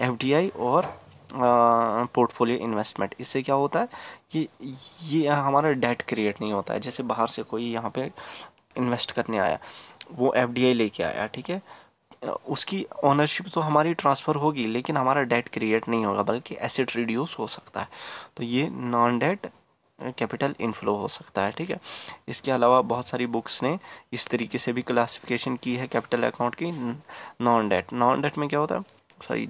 of और पोर्टफोलियो इन्वेस्टमेंट इससे क्या होता है कि ये हमारा डेट क्रिएट नहीं होता है जैसे बाहर से कोई यहाँ पे इन्वेस्ट करने आया वो एफ लेके आया ठीक है उसकी ओनरशिप तो हमारी ट्रांसफ़र होगी लेकिन हमारा डेट क्रिएट नहीं होगा बल्कि एसेट रिड्यूस हो सकता है तो ये नॉन डेट कैपिटल इनफ्लो हो सकता है ठीक है इसके अलावा बहुत सारी बुक्स ने इस तरीके से भी क्लासिफिकेशन की है कैपिटल अकाउंट की नॉन डेट नॉन डेट में क्या होता है सॉरी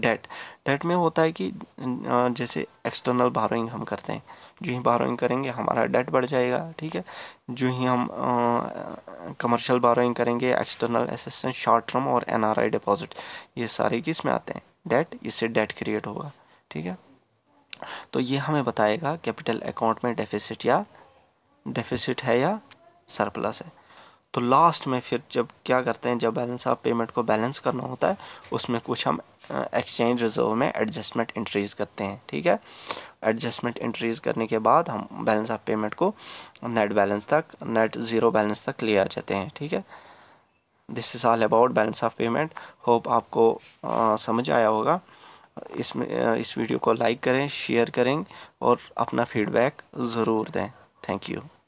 डेट डेट में होता है कि uh, जैसे एक्सटर्नल बारोइंग हम करते हैं जो ही बारोइंग करेंगे हमारा डेट बढ़ जाएगा ठीक है जो ही हम कमर्शियल uh, बारोइंग करेंगे एक्सटर्नल असिस्टेंस शॉर्ट टर्म और एनआरआई डिपॉजिट ये सारे किस में आते हैं डेट इससे डेट क्रिएट होगा ठीक है तो ये हमें बताएगा कैपिटल अकाउंट में डेफिसिट या डेफिसिट है या सरप्लस है तो लास्ट में फिर जब क्या करते हैं जब बैलेंस ऑफ पेमेंट को बैलेंस करना होता है उसमें कुछ हम एक्सचेंज रिजर्व में एडजस्टमेंट इंट्रीज़ करते हैं ठीक है एडजस्टमेंट इंट्रीज़ करने के बाद हम बैलेंस ऑफ पेमेंट को नेट बैलेंस तक नेट ज़ीरो बैलेंस तक ले आ जाते हैं ठीक है this is all about balance of payment hope आपको आ, समझ आया होगा इसमें इस वीडियो को लाइक करें शेयर करें और अपना फीडबैक ज़रूर दें थैंक यू